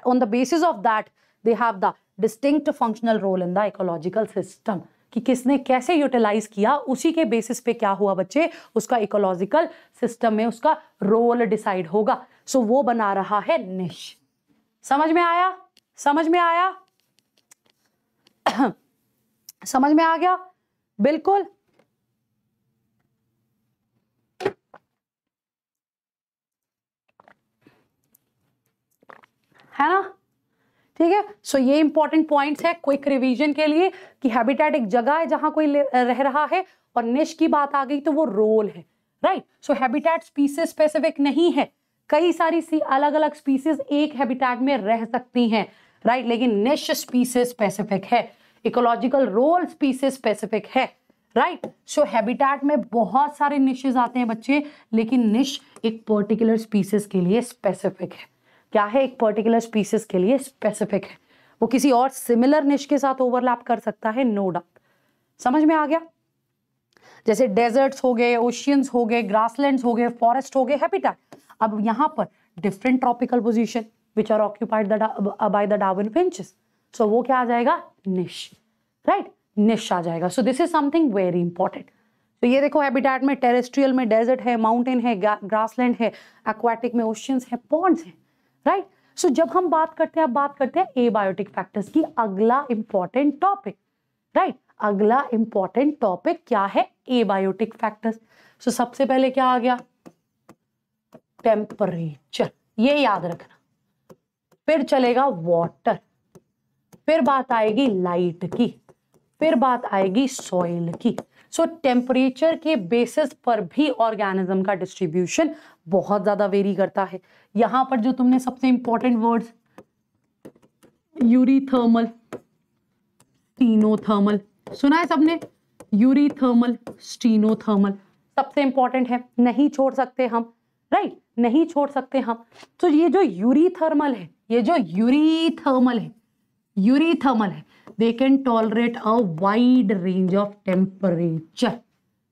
on the basis of that they have the distinct functional role in the ecological system कि किसने कैसे यूटिलाइज किया उसी के बेसिस पे क्या हुआ बच्चे उसका इकोलॉजिकल सिस्टम में उसका रोल डिसाइड होगा सो वो बना रहा है निश समझ में आया समझ में आया समझ में आ गया बिल्कुल है ना ठीक है सो ये इंपॉर्टेंट पॉइंट्स है क्विक रिवीजन के लिए कि हैबिटेट एक जगह है जहां कोई रह रहा है और निश की बात आ गई तो वो रोल है right so habitat species specific नहीं है कई सारी सी अलग अलग स्पीसीज एक हैबिटेट में रह सकती हैं राइट right? लेकिन निश स्पीसीज स्पेसिफिक है इकोलॉजिकल रोल स्पीसीज स्पेसिफिक है राइट सो हैबिटेट में बहुत सारे निशेज आते हैं बच्चे लेकिन निश एक पर्टिकुलर स्पीसीज के लिए स्पेसिफिक है क्या है एक पर्टिकुलर स्पीसीज के लिए स्पेसिफिक है वो किसी और सिमिलर निश के साथ ओवरलैप कर सकता है नो no डाउट समझ में आ गया जैसे डेजर्ट्स हो गए ओशियंस हो गए ग्रासलैंड्स हो गए फॉरेस्ट हो गए हैबिटेट अब यहां पर different tropical position which are occupied by the Darwin finches so वो क्या आ जाएगा निश राइट right? निश आ जाएगा so this is something very important तो ये देखो हैबिटेट में टेरेस्ट्रियल में डेजर्ट है माउंटेन है ग्रासलैंड है एक्वाटिक में ओशियंस है पॉन्ड्स हैं राइट right? सो so, जब हम बात करते हैं अब बात करते हैं एबायोटिक फैक्टर्स की अगला इंपॉर्टेंट टॉपिक राइट अगला इंपॉर्टेंट टॉपिक क्या है एबायोटिक फैक्टर्स सो सबसे पहले क्या आ गया टेम्परेचर ये याद रखना फिर चलेगा वाटर फिर बात आएगी लाइट की फिर बात आएगी सॉइल की सो टेम्परेचर के बेसिस पर भी ऑर्गेनिज्म का डिस्ट्रीब्यूशन बहुत ज़्यादा वेरी करता है यहां पर जो तुमने सबसे इंपॉर्टेंट वर्ड्स यूरीथर्मल स्टीनोथर्मल सुना है सबने यूरीथर्मल स्टीनोथर्मल सबसे इंपॉर्टेंट है नहीं छोड़ सकते हम राइट right? नहीं छोड़ सकते हम तो ये जो यूरीथर्मल है ये जो यूरीथर्मल है यूरीथर्मल है they can tolerate a wide range of temperature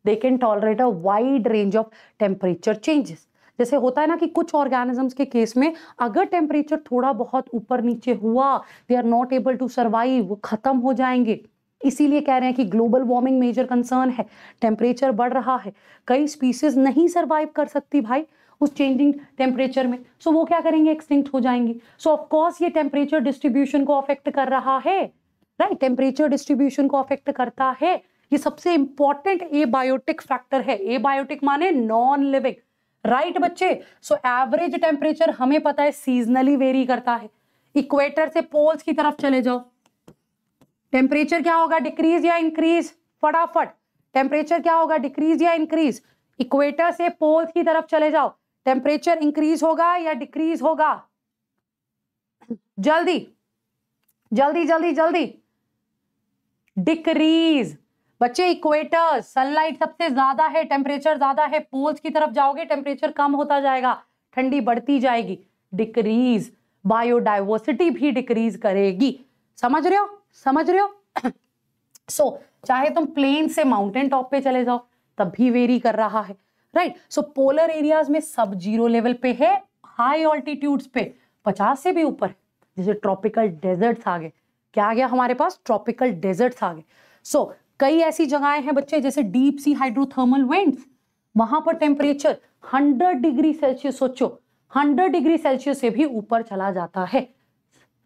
they can tolerate a wide range of temperature changes जैसे होता है ना कि कुछ ऑर्गेनिजम्स के केस में अगर टेम्परेचर थोड़ा बहुत ऊपर नीचे हुआ they are not able to survive वो ख़त्म हो जाएंगे इसीलिए कह रहे हैं कि ग्लोबल वार्मिंग मेजर कंसर्न है टेम्परेचर बढ़ रहा है कई स्पीसीज नहीं सर्वाइव कर सकती भाई उस चेंजिंग टेम्परेचर में सो so, वो क्या करेंगे एक्सटिंक्ट हो जाएंगे सो so, ऑफकोर्स ये टेम्परेचर डिस्ट्रीब्यूशन को अफेक्ट कर रहा है राइट टेम्परेचर डिस्ट्रीब्यूशन को अफेक्ट करता है ये सबसे इंपॉर्टेंट ए बायोटिक फैक्टर है ए बायोटिक माने नॉन लिविंग राइट बच्चे सो एवरेज टेम्परेचर हमें पता है सीजनली वेरी करता है इक्वेटर से पोल्स की तरफ चले जाओ टेम्परेचर क्या होगा डिक्रीज या इंक्रीज फटाफट टेम्परेचर क्या होगा डिक्रीज या इंक्रीज इक्वेटर से पोल्स की तरफ चले जाओ टेम्परेचर इंक्रीज होगा या डिक्रीज होगा जल्दी जल्दी जल्दी जल्दी डिक्रीज बच्चे इक्वेटर सनलाइट सबसे ज्यादा है टेम्परेचर ज्यादा है पोल्स की तरफ जाओगे टेम्परेचर कम होता जाएगा ठंडी बढ़ती जाएगी डिक्रीज बायोडाइवर्सिटी भी डिक्रीज करेगी समझ रहे हो समझ रहे हो सो so, चाहे तुम प्लेन से माउंटेन टॉप पे चले जाओ तब भी वेरी कर रहा है राइट सो पोलर एरियाज में सब जीरो लेवल पे है हाई ऑल्टीट्यूड पे पचास से भी ऊपर जैसे ट्रॉपिकल डेजर्ट्स आ गए क्या आ गया हमारे पास ट्रॉपिकल डेजर्ट्स आ गए सो so, कई ऐसी जगहें हैं बच्चे जैसे डीप सी हाइड्रोथर्मल वेंट्स वहां पर टेम्परेचर 100 डिग्री सेल्सियस सोचो 100 डिग्री सेल्सियस से भी ऊपर चला जाता है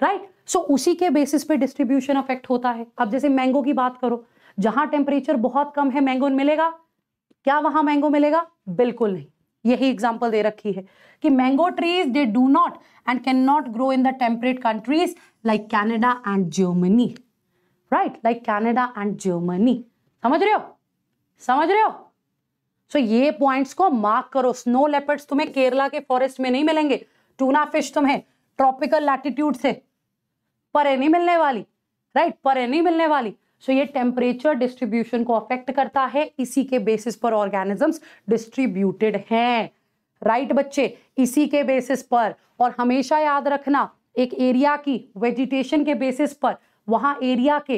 राइट right? सो so, उसी के बेसिस पे डिस्ट्रीब्यूशन अफेक्ट होता है अब जैसे मैंगो की बात करो जहां टेम्परेचर बहुत कम है मैंगो मिलेगा क्या वहां मैंगो मिलेगा बिल्कुल नहीं यही एग्जाम्पल दे रखी है कि mango trees they do not and can not grow in the temperate countries like Canada and Germany right like Canada and Germany समझ रहे हो समझ रहे हो सो so, ये पॉइंट्स को मार्क करो स्नो लेपर्ड्स तुम्हें केरला के फॉरेस्ट में नहीं मिलेंगे टूना फिश तुम्हें ट्रॉपिकल लैटिट्यूड से परे नहीं मिलने वाली राइट right? परे नहीं मिलने वाली सो ये टेम्परेचर डिस्ट्रीब्यूशन को अफेक्ट करता है इसी के बेसिस पर ऑर्गेनिजम्स डिस्ट्रीब्यूटेड हैं राइट right, बच्चे इसी के बेसिस पर और हमेशा याद रखना एक एरिया की वेजिटेशन के बेसिस पर वहां एरिया के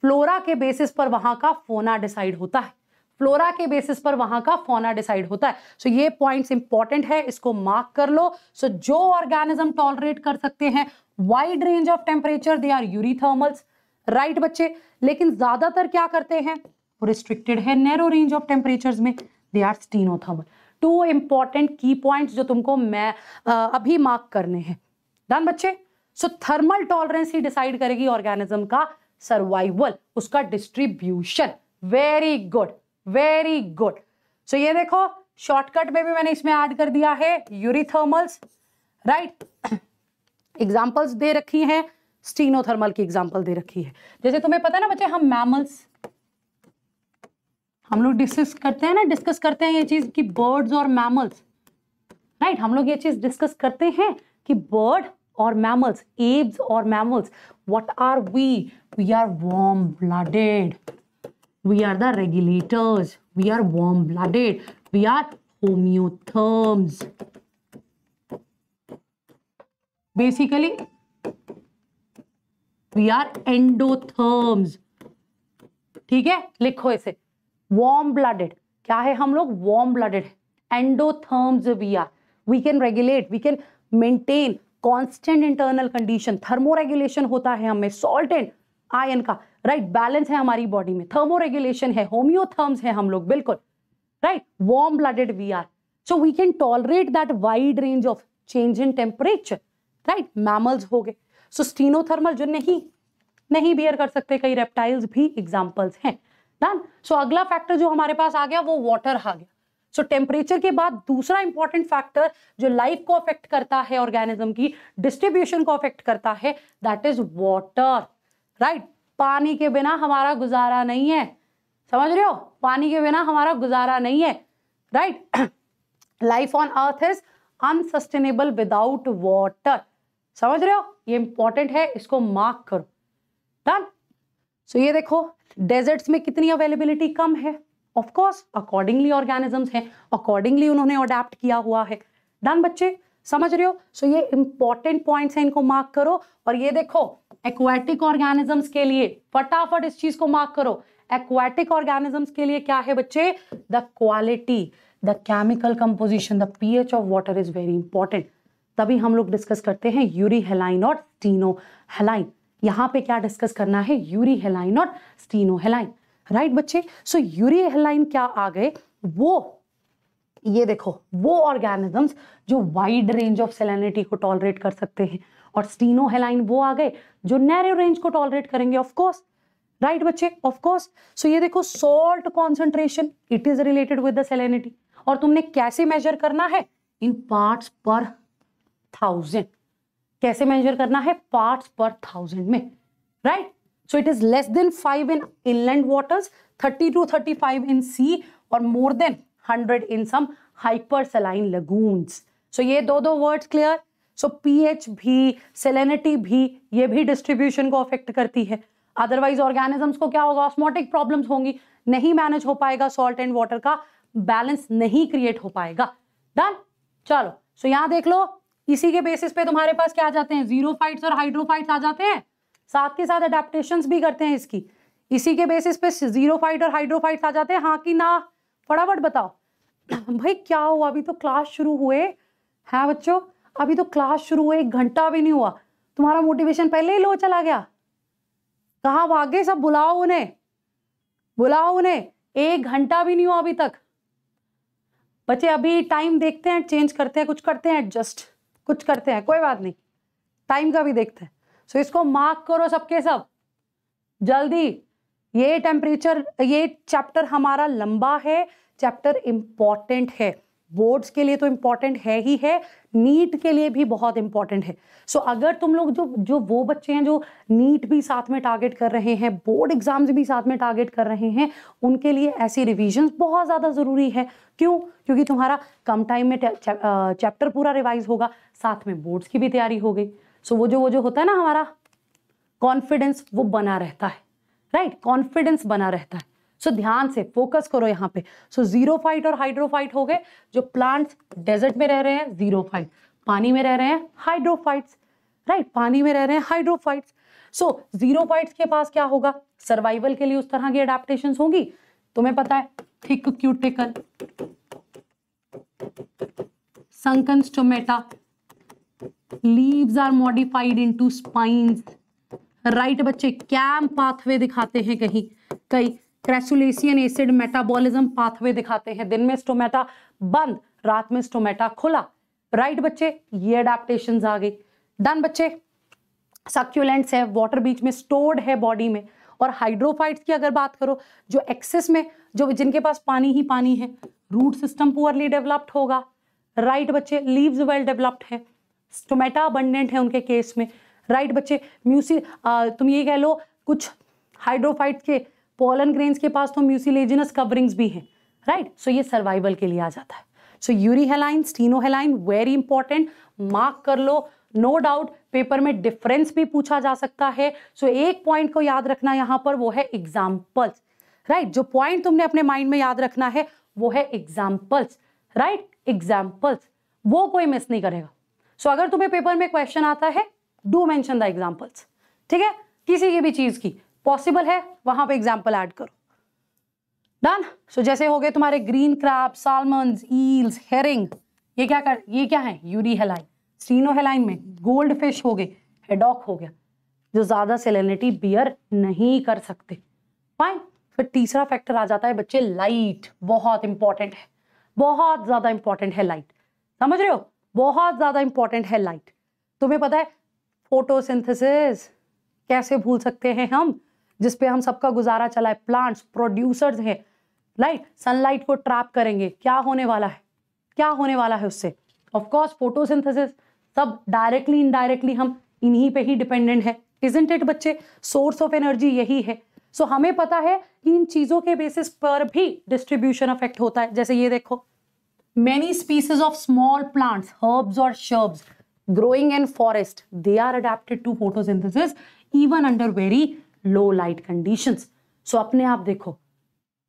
फ्लोरा के बेसिस पर वहां का फोना डिसाइड होता है फ्लोरा के बेसिस पर वहाँ का फोना डिसाइड होता है सो so, ये पॉइंट्स इंपॉर्टेंट है इसको मार्क कर लो सो so, जो ऑर्गेनिज्म टॉलरेट कर सकते हैं wide range of temperature they are eurythermals right right, बच्चे लेकिन ज्यादातर क्या करते हैं वो रिस्ट्रिक्टेड है नैरो रेंज ऑफ टेम्परेचर में they are stenothermal two important key point जो तुमको मैं आ, अभी मार्क करने हैं डन बच्चे सो थर्मल टॉलरेंस ही डिसाइड करेगी ऑर्गेनिज्म का सर्वाइवल उसका distribution very good very good so ये देखो शॉर्टकट में भी मैंने इसमें ऐड कर दिया है यूरिथर्मल्स राइट एग्जाम्पल्स दे रखी हैं स्टीनोथर्मल की एग्जाम्पल दे रखी है जैसे तुम्हें पता ना बच्चे हम मैमल्स हम लोग डिस्कस करते हैं ना डिस्कस करते हैं ये चीज़ कि बर्ड्स और मैमल्स राइट हम लोग ये चीज़ डिस्कस करते हैं कि बर्ड और मैमल्स एब्स और mammals what are we we are warm blooded we are the regulators we are warm blooded we are homeotherms basically we are endotherms ठीक है लिखो इसे वॉर्म ब्लडेड क्या है हम लोग warm blooded endotherms we are we can regulate we can maintain constant internal condition thermoregulation होता है हमें सॉल्ट एंड आयन का राइट right? बैलेंस है हमारी बॉडी में थर्मोरेगुलेशन है होमियोथर्म्स है हम लोग बिल्कुल right warm blooded we are so we can tolerate that wide range of change in temperature right mammals हो गए सो स्टीनोथर्मल जो नहीं नहीं बियर कर सकते कई रेप्टाइल्स भी एग्जाम्पल्स हैं डन सो so, अगला फैक्टर जो हमारे पास आ गया वो वाटर आ गया सो so, टेम्परेचर के बाद दूसरा इंपॉर्टेंट फैक्टर जो लाइफ को अफेक्ट करता है ऑर्गेनिज्म की डिस्ट्रीब्यूशन को अफेक्ट करता है दैट इज वाटर राइट पानी के बिना हमारा गुजारा नहीं है समझ रहे हो पानी के बिना हमारा गुजारा नहीं है right life on earth is unsustainable without water समझ रहे हो ये इंपॉर्टेंट है इसको मार्क करो डन सो so ये देखो डेजर्ट्स में कितनी अवेलेबिलिटी कम है ऑफ कोर्स अकॉर्डिंगली ऑर्गेनिजम्स हैं अकॉर्डिंगली उन्होंने अडेप्ट किया हुआ है डन बच्चे समझ रहे हो सो so, ये इंपॉर्टेंट पॉइंट्स हैं इनको मार्क करो और ये देखो एक्वेटिक ऑर्गेनिजम्स के लिए फटाफट इस चीज को मार्क करो एक्वाटिक ऑर्गेनिजम्स के लिए क्या है बच्चे the quality the chemical composition the pH of water is very important तभी हम लोग डिस्कस करते हैं यूरी हेलाइन और स्टीनो हेलाइन यहाँ पे क्या डिस्कस करना है यूरी हेलाइन और स्टीनो हेलाइन राइट बच्चे सो यूरी हेलाइन क्या आ गए वो ये देखो वो ऑर्गेनिजम्स जो वाइड रेंज ऑफ सेलेनिटी को टॉलरेट कर सकते हैं और स्टीनो हेलाइन वो आ गए जो नैरो रेंज को टॉलरेट करेंगे ऑफकोर्स राइट बच्चे ऑफ कोर्स सो ये देखो salt concentration it is related with the salinity और तुमने कैसे मेजर करना है इन पार्ट्स पर थाउजेंड कैसे मेजर करना है पार्ट्स पर थाउजेंड में right so it is less than five in inland waters thirty to thirty five in sea और more than hundred in some hyper saline lagoons so ये दो दो word clear so pH भी salinity भी ये भी distribution को affect करती है अदरवाइज ऑर्गेनिजम्स को क्या होगा ऑस्मोटिक प्रॉब्लम्स होंगी नहीं मैनेज हो पाएगा सॉल्ट एंड वाटर का बैलेंस नहीं क्रिएट हो पाएगा डन चलो सो so, यहां देख लो इसी के बेसिस पे तुम्हारे पास क्या आ जाते हैं जीरोफाइट्स और हाइड्रोफाइट्स आ जाते हैं साथ के साथ अडेप्टेशन भी करते हैं इसकी इसी के बेसिस पे जीरोफाइट और हाइड्रोफाइट्स आ जाते हैं हाँ कि ना फटाफट बताओ भाई क्या हुआ अभी तो क्लास शुरू हुए है हाँ बच्चों अभी तो क्लास शुरू हुए एक घंटा भी नहीं हुआ तुम्हारा मोटिवेशन पहले ही लो चला गया कहा भागे सब बुलाओ उन्हें बुलाओ उन्हें एक घंटा भी नहीं हुआ अभी तक बच्चे अभी टाइम देखते हैं चेंज करते हैं कुछ करते हैं एडजस्ट कुछ करते हैं कोई बात नहीं टाइम का भी देखते हैं सो so, इसको मार्क करो सबके सब जल्दी ये टेम्परेचर ये चैप्टर हमारा लंबा है चैप्टर इम्पॉर्टेंट है बोर्ड्स के लिए तो इम्पॉर्टेंट है ही है नीट के लिए भी बहुत इम्पॉर्टेंट है सो so, अगर तुम लोग जो जो वो बच्चे हैं जो नीट भी साथ में टारगेट कर रहे हैं बोर्ड एग्ज़ाम्स भी साथ में टारगेट कर रहे हैं उनके लिए ऐसी रिविजन बहुत ज़्यादा ज़रूरी है क्यों क्योंकि तुम्हारा कम टाइम में चैप्टर पूरा रिवाइज होगा साथ में बोर्ड्स की भी तैयारी हो गई सो so, वो जो वो जो होता है ना हमारा कॉन्फिडेंस वो बना रहता है राइट right? कॉन्फिडेंस बना रहता है सो ध्यान से फोकस करो यहाँ पे सो जीरो फाइट और हाइड्रोफाइट हो गए जो प्लांट्स डेजर्ट में रह रहे हैं जीरो फाइट पानी में रह रहे हैं हाइड्रोफाइट्स राइट right? पानी में रह रहे हैं हाइड्रोफाइट्स सो जीरो फाइट्स के पास क्या होगा सर्वाइवल के लिए उस तरह की अडेप्टेशन होगी तुम्हें पता है thick cuticle sunken stomata leaves are modified into spines right बच्चे कैम पाथवे दिखाते हैं कहीं कई क्रेसुलेसियन एसिड मेटाबॉलिज्म पाथवे दिखाते हैं दिन में स्टोमेटा बंद रात में स्टोमेटा खुला राइट बच्चे ये अडेप्टेशन आ गई डन बच्चे सक्यूलेंट्स है वाटर बीच में स्टोर्ड है बॉडी में और हाइड्रोफाइट्स की अगर बात करो जो एक्सेस में जो जिनके पास पानी ही पानी है रूट सिस्टम पुअरली डेवलप्ड होगा राइट right, बच्चे लीव्स वेल डेवलप्ड है स्टोमेटा अबंडेंट है उनके केस में राइट right, बच्चे म्यूसी तुम ये कह लो कुछ हाइड्रोफाइट के पोलन ग्रेन्स के पास तो म्यूसिलेजिनस कवरिंग्स भी हैं राइट सो ये सर्वाइवल के लिए आ जाता है so euryhaline stenohaline very important mark कर लो नो no डाउट पेपर में डिफरेंस भी पूछा जा सकता है सो so, एक पॉइंट को याद रखना यहाँ पर वो है एग्जाम्पल्स राइट right? जो पॉइंट तुमने अपने माइंड में याद रखना है वो है एग्जाम्पल्स राइट एग्जाम्पल्स वो कोई मिस नहीं करेगा सो so, अगर तुम्हें पेपर में क्वेश्चन आता है डू मैंशन द एग्जाम्पल्स ठीक है किसी की भी चीज़ की पॉसिबल है वहां पे एग्जाम्पल ऐड करो डन सो जैसे हो गए तुम्हारे green crab salmons eels herring ये क्या कर ये क्या है यूरी हेलाइन सीनो हेलाइन में गोल्ड फिश हो गए हेडॉक हो गया जो ज़्यादा सेलिनिटी बियर नहीं कर सकते फाइन फिर तीसरा फैक्टर आ जाता है बच्चे लाइट बहुत इंपॉर्टेंट है बहुत ज़्यादा इंपॉर्टेंट है लाइट समझ रहे हो बहुत ज़्यादा इंपॉर्टेंट है लाइट तुम्हें पता है फोटोसिंथेसिस कैसे भूल सकते हैं हम जिसपे हम सबका गुजारा चला है प्लांट्स प्रोड्यूसर्स हैं लाइट सनलाइट को ट्रैप करेंगे क्या होने वाला है क्या होने वाला है उससे ऑफकोर्स फोटोसिंथेसिस सब डायरेक्टली इनडायरेक्टली हम इन्हीं पे ही डिपेंडेंट है इजेंट इट बच्चे सोर्स ऑफ एनर्जी यही है सो so, हमें पता है कि इन चीज़ों के बेसिस पर भी डिस्ट्रीब्यूशन अफेक्ट होता है जैसे ये देखो many species of small plant herbs और shrubs growing in forest they are adapted to photosynthesis even under very low light condition so अपने आप देखो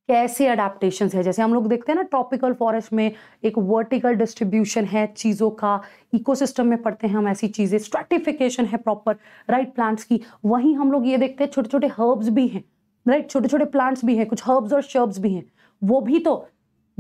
कैसे अडेप्टेशन है जैसे हम लोग देखते हैं ना ट्रॉपिकल फॉरेस्ट में एक वर्टिकल डिस्ट्रीब्यूशन है चीज़ों का इकोसिस्टम में पढ़ते हैं हम ऐसी चीज़ें स्ट्रेटिफिकेशन है प्रॉपर राइट प्लांट्स की वहीं हम लोग ये देखते हैं छोटे छोटे हर्ब्स भी हैं राइट छोटे छोटे प्लांट्स भी हैं कुछ हर्ब्स और शर्ब्स भी हैं वो भी तो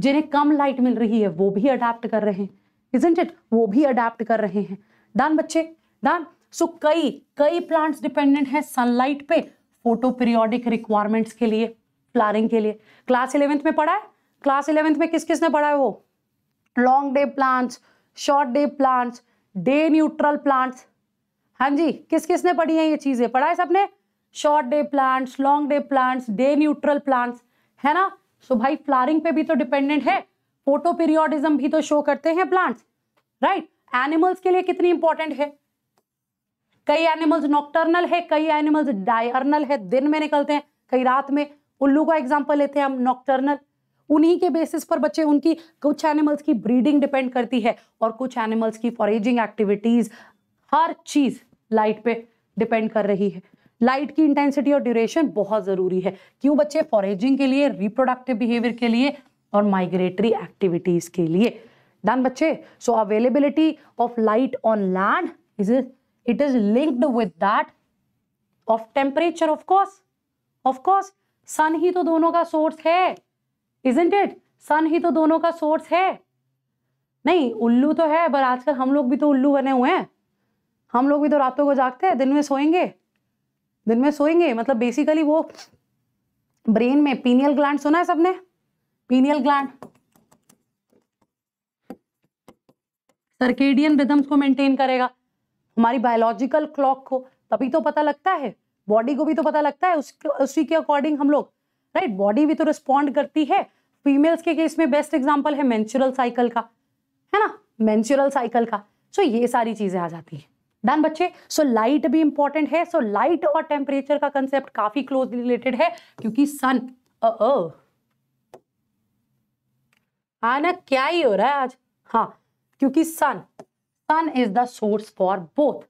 जिन्हें कम लाइट मिल रही है वो भी अडेप्ट कर रहे हैं इजेंट इट वो भी अडेप्ट कर रहे हैं डान बच्चे डान सो so, कई कई प्लांट्स डिपेंडेंट हैं सनलाइट पे फोटो पीरियोडिक रिक्वायरमेंट्स के लिए प्लानिंग के लिए क्लास इलेवेंथ में पढ़ा है क्लास इलेवेंथ में किस किस ने पढ़ा है वो long day plants short day plants day neutral plants हाँ जी किस किस ने पढ़ी है ये चीज़ें पढ़ा है सबने short day plants long day plants day neutral plants है ना सो so भाई फ्लारिंग पे भी तो डिपेंडेंट है फोटो पीरियोडिज्म भी तो शो करते हैं प्लांट्स राइट एनिमल्स के लिए कितनी इंपॉर्टेंट है कई एनिमल्स नॉक्टर्नल है कई एनिमल्स डायर्नल है दिन में निकलते हैं कई रात में उल्लू का एग्जाम्पल लेते हैं हम नॉक्टर्नल उन्हीं के बेसिस पर बच्चे उनकी कुछ एनिमल्स की ब्रीडिंग डिपेंड करती है और कुछ एनिमल्स की फॉरेजिंग एक्टिविटीज़ हर चीज़ लाइट पे डिपेंड कर रही है लाइट की इंटेंसिटी और ड्यूरेशन बहुत ज़रूरी है क्यों बच्चे फॉरेजिंग के लिए रिप्रोडक्टिव बिहेवियर के लिए और माइग्रेटरी एक्टिविटीज़ के लिए डन बच्चे so availability of light on land is it is linked with that of temperature of course of course sun ही तो दोनों का सोर्स है इजेंट इट सन ही तो दोनों का सोर्स है नहीं उल्लू तो है पर आजकल हम लोग भी तो उल्लू बने हुए हैं हम लोग भी तो रातों को जागते हैं दिन में सोएंगे दिन में सोएंगे मतलब बेसिकली वो ब्रेन में पीनियल ग्लैंड सुना है सबने पीनियल ग्लैंड सर्केडियन रिदम्स को मेंटेन करेगा हमारी बायोलॉजिकल क्लॉक को तभी तो पता लगता है बॉडी को भी तो पता लगता है उसके उसी के अकॉर्डिंग हम लोग राइट बॉडी भी तो रिस्पॉन्ड करती है फीमेल्स के केस में बेस्ट एग्जाम्पल है मैंचुरल साइकिल का है ना मैंचुरल साइकिल का सो so, ये सारी चीज़ें आ जाती हैं डन बच्चे सो लाइट भी इंपॉर्टेंट है सो so, लाइट और टेम्परेचर का कंसेप्ट काफ़ी क्लोज रिलेटेड है क्योंकि सन हाँ ना क्या ही हो रहा है आज हाँ क्योंकि sun sun is the source for both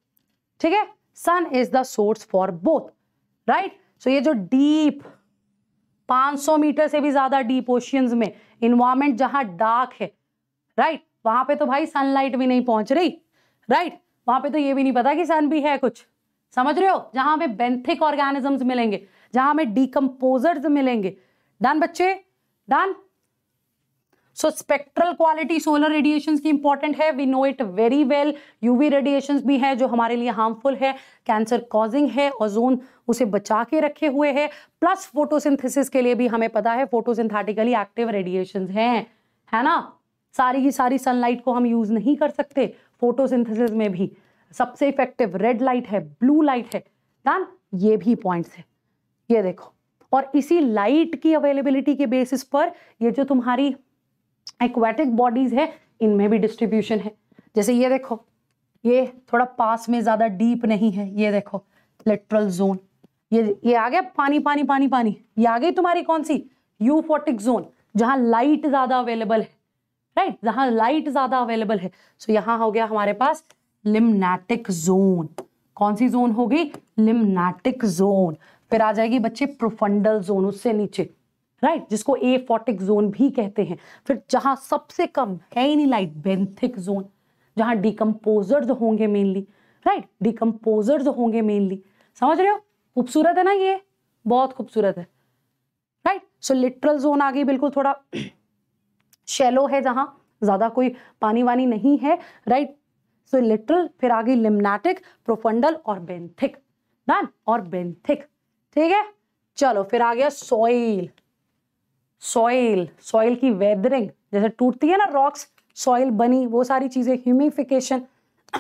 ठीक है sun is the source for both right so ये जो डीप 500 मीटर से भी ज्यादा डीप ओशियन में इन्वायरमेंट जहां डार्क है राइट right? वहां पे तो भाई सनलाइट भी नहीं पहुंच रही राइट right? वहां पे तो ये भी नहीं पता कि सन भी है कुछ समझ रहे हो जहां हमें बेंथिक ऑर्गेनिजम्स मिलेंगे जहां हमें डीकम्पोजर्स मिलेंगे डन बच्चे done so spectral quality solar radiation की इंपॉर्टेंट है we know it very well UV radiation भी है जो हमारे लिए हार्मफुल है कैंसर कॉजिंग है ओजोन उसे बचा के रखे हुए है प्लस फोटोसिंथेसिस के लिए भी हमें पता है फोटोसिंथेटिकली एक्टिव रेडिएशन है है ना सारी की सारी सनलाइट को हम यूज़ नहीं कर सकते फोटोसिंथेसिस में भी सबसे इफेक्टिव रेड लाइट है ब्लू लाइट है डन ये भी पॉइंट्स है ये देखो और इसी लाइट की अवेलेबिलिटी के बेसिस पर ये जो तुम्हारी एक्वेटिक बॉडीज है इनमें भी डिस्ट्रीब्यूशन है जैसे ये देखो ये थोड़ा पास में ज़्यादा डीप नहीं है ये देखो लिटरल जोन ये ये आ गया पानी पानी पानी पानी ये आ गई तुम्हारी कौन सी यूफोटिक जोन जहां लाइट ज़्यादा अवेलेबल है राइट जहां लाइट ज़्यादा अवेलेबल है सो so, यहाँ हो गया हमारे पास लिमनेटिक जोन कौन सी जोन होगी लिमनेटिक जोन फिर आ जाएगी बच्चे प्रोफंडल जोन उससे नीचे राइट right? जिसको ए फोटिक जोन भी कहते हैं फिर जहां सबसे कम है ही नहीं लाइट बेंथिक जोन जहां डिकम्पोजर्स होंगे मेनली राइट डिकम्पोजर्स होंगे मेनली समझ रहे हो खूबसूरत है ना ये बहुत खूबसूरत है राइट सो लिटरल जोन आ गई बिल्कुल थोड़ा शेलो है जहां ज़्यादा कोई पानी वानी नहीं है राइट सो लिटरल फिर आ गई लिमनाटिक प्रोफंडल और बेंथिक डन और बेंथिक ठीक है चलो फिर आ गया सॉइल सॉइल सॉइल की वेदरिंग जैसे टूटती है ना रॉक्स सॉइल बनी वो सारी चीज़ें ह्यूमिफिकेशन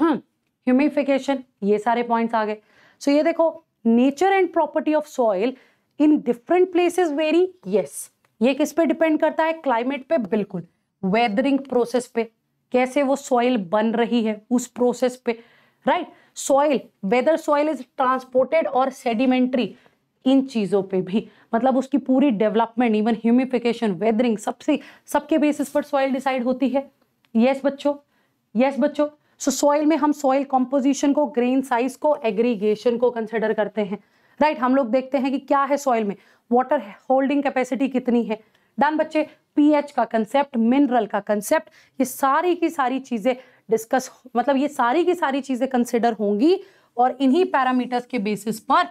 ह्यूमिफिकेशन ये सारे पॉइंट्स आ गए सो so, ये देखो nature and property of soil in different places very yes ये किस पे डिपेंड करता है क्लाइमेट पे बिल्कुल वेदरिंग प्रोसेस पे कैसे वो सॉइल बन रही है उस प्रोसेस पे right soil weather soil is transported और सेडिमेंट्री इन चीज़ों पे भी मतलब उसकी पूरी डेवलपमेंट इवन ह्यूमिफिकेशन वेदरिंग सबसे सबके बेसिस पर सॉइल डिसाइड होती है यस बच्चों यस बच्चों सो सॉइल में हम सॉइल कॉम्पोजिशन को ग्रेन साइज को एग्रीगेशन को कंसिडर करते हैं राइट right, हम लोग देखते हैं कि क्या है सॉइल में वाटर होल्डिंग कैपेसिटी कितनी है डन बच्चे पीएच का कंसेप्ट मिनरल का कंसेप्ट ये सारी की सारी चीज़ें डिस्कस मतलब ये सारी की सारी चीज़ें कंसिडर होंगी और इन्हीं पैरामीटर्स के बेसिस पर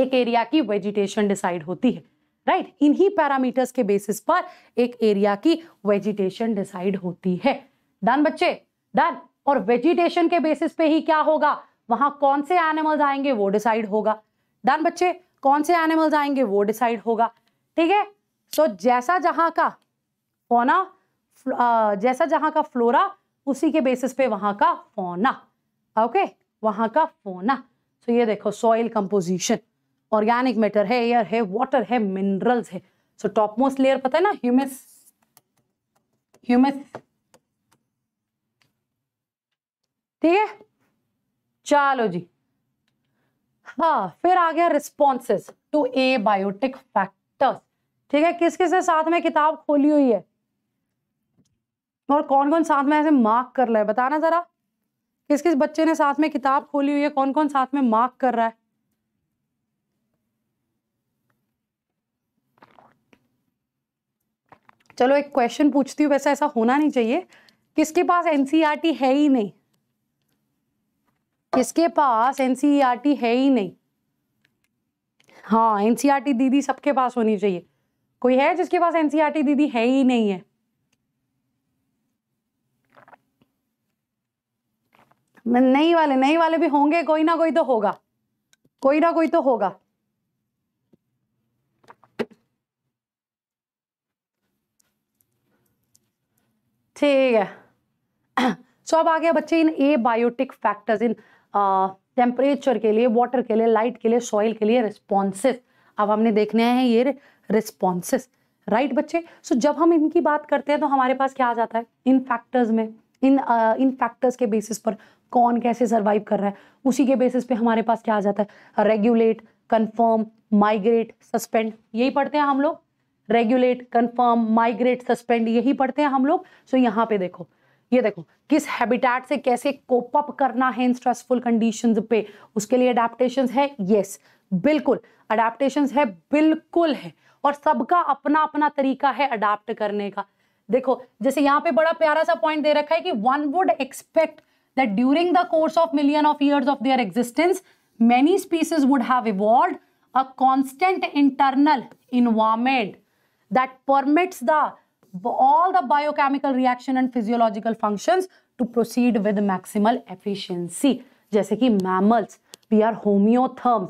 एक एरिया की वेजिटेशन डिसाइड होती है राइट right? इन्हीं पैरामीटर्स के बेसिस पर एक एरिया की वेजिटेशन डिसाइड होती है डन बच्चे डन और वेजिटेशन के बेसिस पे ही क्या होगा वहां कौन से एनिमल्स आएंगे वो डिसाइड होगा डन बच्चे कौन से एनिमल्स आएंगे वो डिसाइड होगा ठीक है सो जैसा जहां का फोना जैसा जहां का फ्लोरा उसी के बेसिस पे वहां का फोना ओके okay? वहां का फोना सो so, ये देखो सॉइल कंपोजिशन ऑर्गेनिक मैटर है एयर है वाटर है मिनरल्स है सो टॉप मोस्ट लेयर पता है ना ह्यूमस ह्यूमस ठीक है चलो जी हाँ फिर आ गया responses to abiotic factors ठीक है किस किस ने साथ में किताब खोली हुई है और कौन कौन साथ में ऐसे मार्क कर रहा है बताना जरा किस किस बच्चे ने साथ में किताब खोली हुई है कौन कौन साथ में मार्क कर रहा है चलो एक क्वेश्चन पूछती हूँ वैसे ऐसा होना नहीं चाहिए किसके पास एनसीईआरटी e है ही नहीं किसके पास एनसीईआरटी e है ही नहीं हाँ एनसीईआरटी e दीदी सबके पास होनी चाहिए कोई है जिसके पास एनसीईआरटी दीदी है ही नहीं है नहीं वाले नहीं वाले भी होंगे कोई ना कोई तो होगा कोई ना कोई तो होगा ठीक है सो अब आ गया बच्चे इन abiotic factors in temperature के लिए वाटर के लिए लाइट के लिए सॉइल के लिए रिस्पॉन्सेस अब हमने देखने हैं ये रिस्पॉन्सेस राइट बच्चे सो जब हम इनकी बात करते हैं तो हमारे पास क्या आ जाता है इन फैक्टर्स में इन इन फैक्टर्स के बेसिस पर कौन कैसे सर्वाइव कर रहा है उसी के बेसिस पे हमारे पास क्या आ जाता है रेगुलेट कन्फर्म माइग्रेट सस्पेंड यही पढ़ते हैं हम लोग रेगुलेट कन्फर्म माइग्रेट सस्पेंड यही पढ़ते हैं हम लोग सो so, यहाँ पे देखो ये देखो किस हैबिटेट से कैसे कोप अप करना है इन स्ट्रेसफुल कंडीशन पे उसके लिए अडेप्टेशन है yes, बिल्कुल अडेप्टेशन है बिल्कुल है और सबका अपना अपना तरीका है अडाप्ट करने का देखो जैसे यहाँ पे बड़ा प्यारा सा पॉइंट दे रखा है कि one would expect that during the course of million of year of their existence many species would have evolve a constant internal environment that permits the all the biochemical reaction and physiological functions to proceed with maximal efficiency जैसे कि mammals we are homeotherms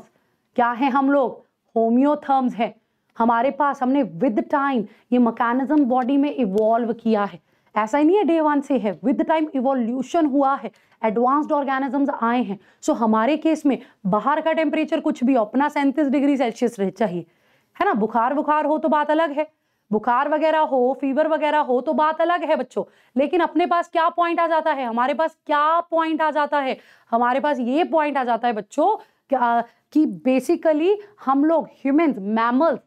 क्या है हम लोग homeotherms हैं हमारे पास हमने विद टाइम ये मकैनिज्म बॉडी में इवॉल्व किया है ऐसा ही नहीं है डे वन से है विद टाइम इवोल्यूशन हुआ है एडवांस्ड ऑर्गेनिजम्स आए हैं सो so, हमारे केस में बाहर का टेम्परेचर कुछ भी अपना सैंतीस डिग्री सेल्सियस रह चाहिए है ना बुखार बुखार हो तो बात अलग है बुखार वगैरह हो फीवर वगैरह हो तो बात अलग है बच्चों लेकिन अपने पास क्या पॉइंट आ जाता है हमारे पास क्या पॉइंट आ जाता है हमारे पास ये पॉइंट आ जाता है बच्चों कि बेसिकली हम लोग ह्यूमंस मैमल्स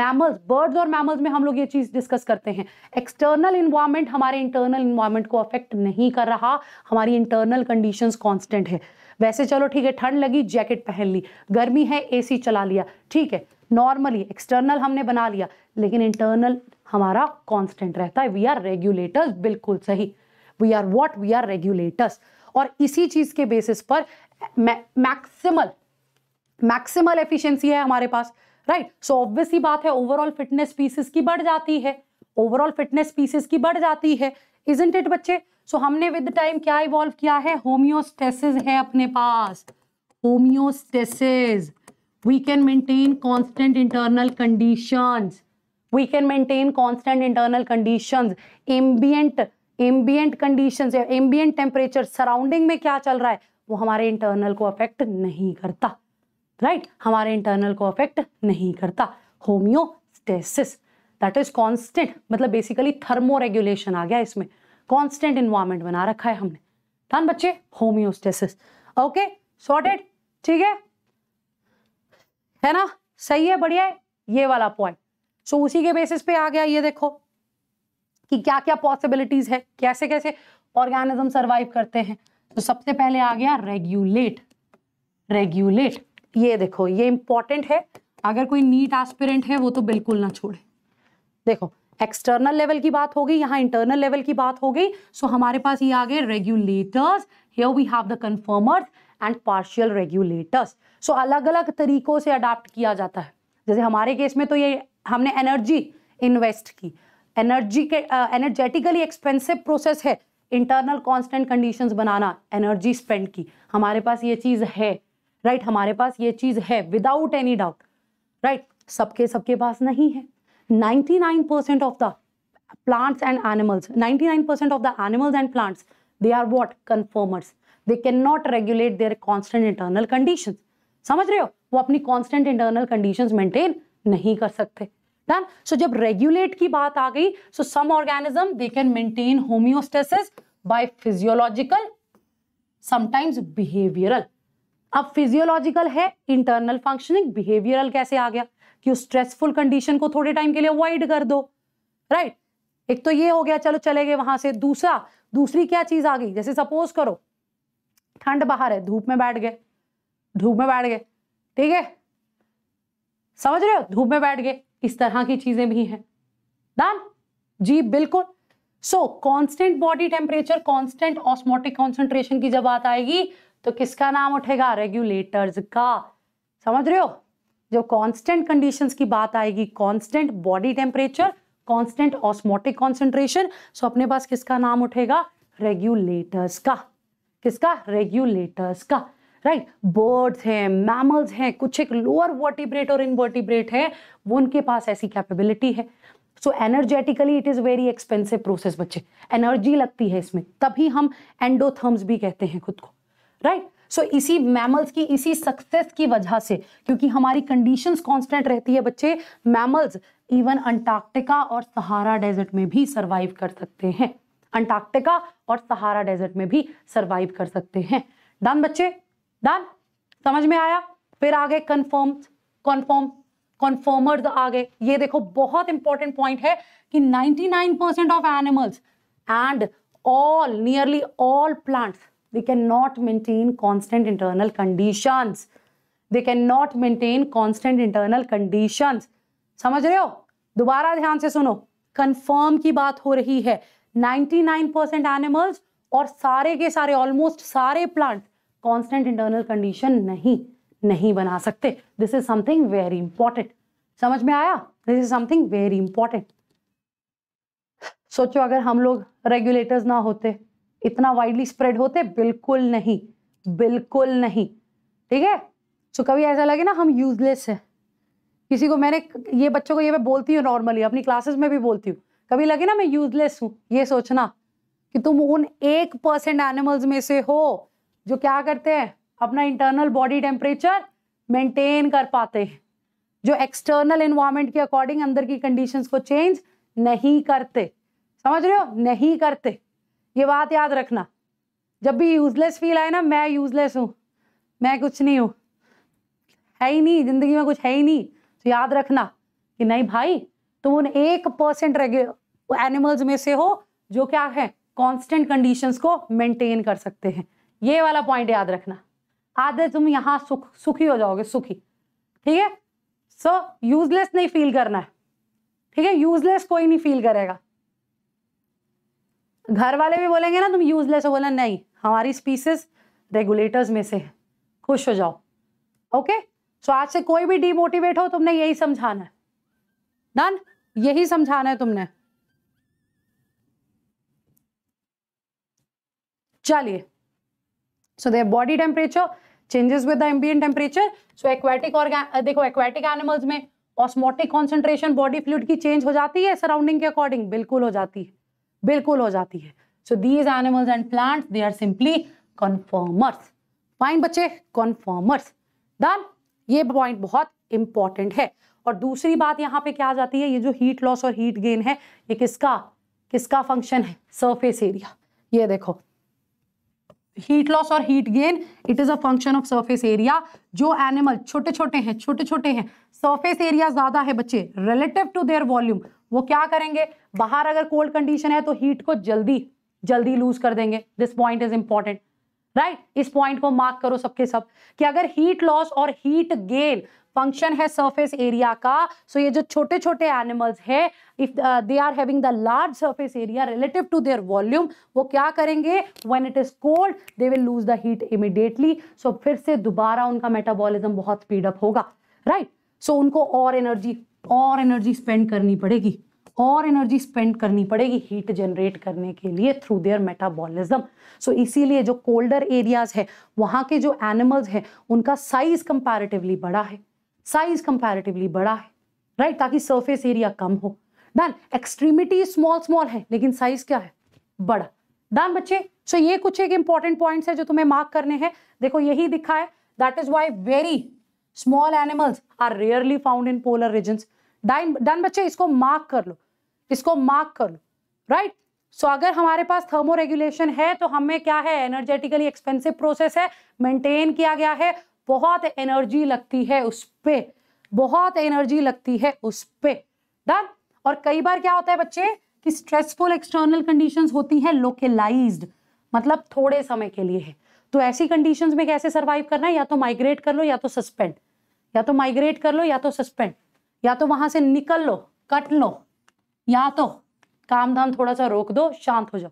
मैमल्स बर्ड्स और मैमल्स में हम लोग ये चीज़ डिस्कस करते हैं एक्सटर्नल इन्वायरमेंट हमारे इंटरनल इन्वायरमेंट को अफेक्ट नहीं कर रहा हमारी इंटरनल कंडीशंस कांस्टेंट है वैसे चलो ठीक है ठंड लगी जैकेट पहन ली गर्मी है एसी चला लिया ठीक है नॉर्मली एक्सटर्नल हमने बना लिया लेकिन इंटरनल हमारा कांस्टेंट रहता है वी आर रेगुलेटर्स बिल्कुल सही we are what we are regulators और इसी चीज के बेसिस पर मैक्सिमल मैक्सिमल एफिशिएंसी है हमारे पास राइट सो ऑब्वियसली बात है ओवरऑल फिटनेस पीसेस की बढ़ जाती है ओवरऑल फिटनेस पीसेस की बढ़ जाती है इजेंट इट बच्चे सो so, हमने विद टाइम क्या इवॉल्व किया है होमियोस्टेसिस है अपने पास homeostasis we can maintain constant internal conditions we can maintain constant internal conditions ambient ambient conditions या ambient temperature surrounding में क्या चल रहा है वो हमारे internal को affect नहीं करता right हमारे internal को affect नहीं करता homeostasis that is constant मतलब basically thermoregulation आ गया इसमें constant environment बना रखा है हमने ध्यान बच्चे homeostasis okay sorted ठीक है है ना सही है बढ़िया है ये वाला पॉइंट सो so, उसी के बेसिस पे आ गया ये देखो कि क्या क्या पॉसिबिलिटीज है कैसे कैसे ऑर्गेनिज्म सरवाइव करते हैं तो सबसे पहले आ गया रेगुलेट रेगुलेट ये देखो ये इंपॉर्टेंट है अगर कोई नीट एस्पिरेंट है वो तो बिल्कुल ना छोड़े देखो एक्सटर्नल लेवल की बात हो गई यहाँ इंटरनल लेवल की बात हो गई सो so, हमारे पास ये आ गए regulators here we have the conformers and partial regulators so अलग अलग तरीकों से अडाप्ट किया जाता है जैसे हमारे केस में तो ये हमने एनर्जी इन्वेस्ट की एनर्जी के एनर्जेटिकली एक्सपेंसिव प्रोसेस है इंटरनल कांस्टेंट कंडीशंस बनाना एनर्जी स्पेंड की हमारे पास ये चीज़ है राइट right? हमारे पास ये चीज़ है विदाउट एनी डाउट राइट सबके सबके पास नहीं है 99% percent of the plants and animals 99% the animals and plants they are what conformers they can not regulate their constant internal conditions समझ रहे हो वो अपनी कॉन्स्टेंट इंटरनल कंडीशन मेंटेन नहीं कर सकते डन सो so, जब रेगुलेट की बात आ गई so some organism they can maintain homeostasis by physiological sometimes behavioural अब फिजियोलॉजिकल है इंटरनल फंक्शनिंग बिहेवियरल कैसे आ गया कि उस स्ट्रेसफुल कंडीशन को थोड़े टाइम के लिए अवॉइड कर दो राइट right? एक तो ये हो गया चलो चले गए वहां से दूसरा दूसरी क्या चीज आ गई जैसे सपोज करो ठंड बाहर है धूप में बैठ गए धूप में बैठ गए ठीक है समझ रहे हो धूप में बैठ गए इस तरह की चीजें भी हैं डन जी बिल्कुल so constant body temperature constant osmotic concentration की जब बात आएगी तो किसका नाम उठेगा रेगुलेटर्स का समझ रहे हो जब कांस्टेंट कंडीशंस की बात आएगी constant body temperature constant osmotic concentration so अपने पास किसका नाम उठेगा रेगुलेटर्स का किसका रेगुलेटर्स का राइट बर्ड्स हैं मैमल्स हैं कुछ एक लोअर वर्टिब्रेट और इनवर्टिब्रेट है वो उनके पास ऐसी कैपेबिलिटी है so energetically it is very expensive process बच्चे एनर्जी लगती है इसमें तभी हम एंडोथर्म्स भी कहते हैं खुद को राइट right? सो so, इसी मैमल्स की इसी सक्सेस की वजह से क्योंकि हमारी कंडीशंस कांस्टेंट रहती है बच्चे मैमल्स इवन अंटार्कटिका और सहारा डेजर्ट में भी सरवाइव कर सकते हैं अंटार्कटिका और सहारा डेजर्ट में भी सरवाइव कर सकते हैं डन बच्चे डन समझ में आया फिर आ गए कन्फर्म कन्फर्म कन्फर्मर्स आ गए ये देखो बहुत इंपॉर्टेंट पॉइंट है कि 99% percent of animals and all nearly all plants not maintain constant internal conditions they can not maintain constant internal conditions समझ रहे हो दोबारा ध्यान से सुनो कन्फर्म की बात हो रही है 99% एनिमल्स और सारे के सारे ऑलमोस्ट सारे प्लांट कॉन्स्टेंट इंटरनल कंडीशन नहीं नहीं बना सकते this is something very important समझ में आया this is something very important सोचो अगर हम लोग रेगुलेटर्स ना होते इतना वाइडली स्प्रेड होते बिल्कुल नहीं बिल्कुल नहीं ठीक है सो कभी ऐसा लगे ना हम यूजलेस है किसी को मैंने ये बच्चों को ये मैं बोलती हूँ नॉर्मली अपनी क्लासेस में भी बोलती हूँ कभी लगे ना मैं यूजलेस हूँ ये सोचना कि तुम उन एक परसेंट एनिमल्स में से हो जो क्या करते हैं अपना इंटरनल बॉडी टेम्परेचर मेंटेन कर पाते हैं जो एक्सटर्नल इन्वायरमेंट के अकॉर्डिंग अंदर की कंडीशंस को चेंज नहीं करते समझ रहे हो नहीं करते ये बात याद रखना जब भी यूजलेस फील आए ना मैं यूजलेस हूँ मैं कुछ नहीं हूँ है ही नहीं जिंदगी में कुछ है ही नहीं तो याद रखना कि नहीं भाई तुम उन एक परसेंट एनिमल्स में से हो जो क्या है कॉन्स्टेंट कंडीशंस को मेंटेन कर सकते हैं ये वाला पॉइंट याद रखना आधे तुम यहां सुख सुखी हो जाओगे सुखी ठीक है सो यूजलेस नहीं फील करना है ठीक है यूजलेस कोई नहीं फील करेगा घर वाले भी बोलेंगे ना तुम यूजलेस हो बोला नहीं हमारी स्पीसीज रेगुलेटर्स में से है खुश हो जाओ ओके सो आज से कोई भी डिमोटिवेट हो तुमने यही समझाना है डन यही समझाना है तुमने चलिए so their body temperature changes with the ambient temperature so aquatic organ देखो aquatic animals में osmotic concentration body fluid की change हो जाती है surrounding के according बिल्कुल हो जाती है बिल्कुल हो जाती है so these animals and plants they are simply conformers fine बच्चे कॉन्फॉर्मर्स डन ये पॉइंट बहुत इंपॉर्टेंट है और दूसरी बात यहाँ पे क्या आ जाती है ये जो हीट लॉस और हीट गेन है ये किसका किसका फंक्शन है सरफेस एरिया ये देखो हीट लॉस और heat gain it is a function of surface area जो एनिमल छोटे छोटे हैं छोटे छोटे हैं सरफेस एरिया ज़्यादा है बच्चे रिलेटिव टू देयर वॉल्यूम वो क्या करेंगे बाहर अगर कोल्ड कंडीशन है तो हीट को जल्दी जल्दी लूज कर देंगे this point is important right इस पॉइंट को मार्क करो सबके सब कि अगर हीट लॉस और हीट गेन फंक्शन है सरफेस एरिया का सो so ये जो छोटे छोटे एनिमल्स है if they are having the large surface area relative to their volume वो क्या करेंगे when it is cold they will lose the heat immediately so फिर से दोबारा उनका मेटाबॉलिज्म बहुत स्पीडअप होगा राइट right? सो so, उनको और एनर्जी और एनर्जी स्पेंड करनी पड़ेगी और एनर्जी स्पेंड करनी पड़ेगी हीट जनरेट करने के लिए थ्रू देयर मेटाबॉलिज्म सो इसीलिए जो कोल्डर एरियाज है वहां के जो एनिमल्स हैं उनका साइज कंपैरेटिवली बड़ा है साइज कंपैरेटिवली बड़ा है राइट right? ताकि सरफेस एरिया कम हो डन एक्सट्रीमिटी स्मॉल स्मॉल है लेकिन साइज क्या है बड़ा डन बच्चे सो so ये कुछ एक इंपॉर्टेंट पॉइंट है जो तुम्हें मार्क करने हैं देखो यही दिखा है that is why very small animals are rarely found in polar region डाइन डन बच्चे इसको मार्क कर लो इसको मार्क कर लो राइट right? सो so, अगर हमारे पास थर्मो रेगुलेशन है तो हमें क्या है एनर्जेटिकली एक्सपेंसिव प्रोसेस है मेंटेन किया गया है बहुत एनर्जी लगती है उस पर बहुत एनर्जी लगती है उस पर डन और कई बार क्या होता है बच्चे कि स्ट्रेसफुल एक्सटर्नल कंडीशंस होती हैं लोकेलाइज्ड मतलब थोड़े समय के लिए है तो ऐसी कंडीशंस में कैसे सर्वाइव करना है या तो माइग्रेट कर लो या तो सस्पेंड या तो माइग्रेट कर लो या तो सस्पेंड या तो वहां से निकल लो कट लो या तो काम धाम थोड़ा सा रोक दो शांत हो जाओ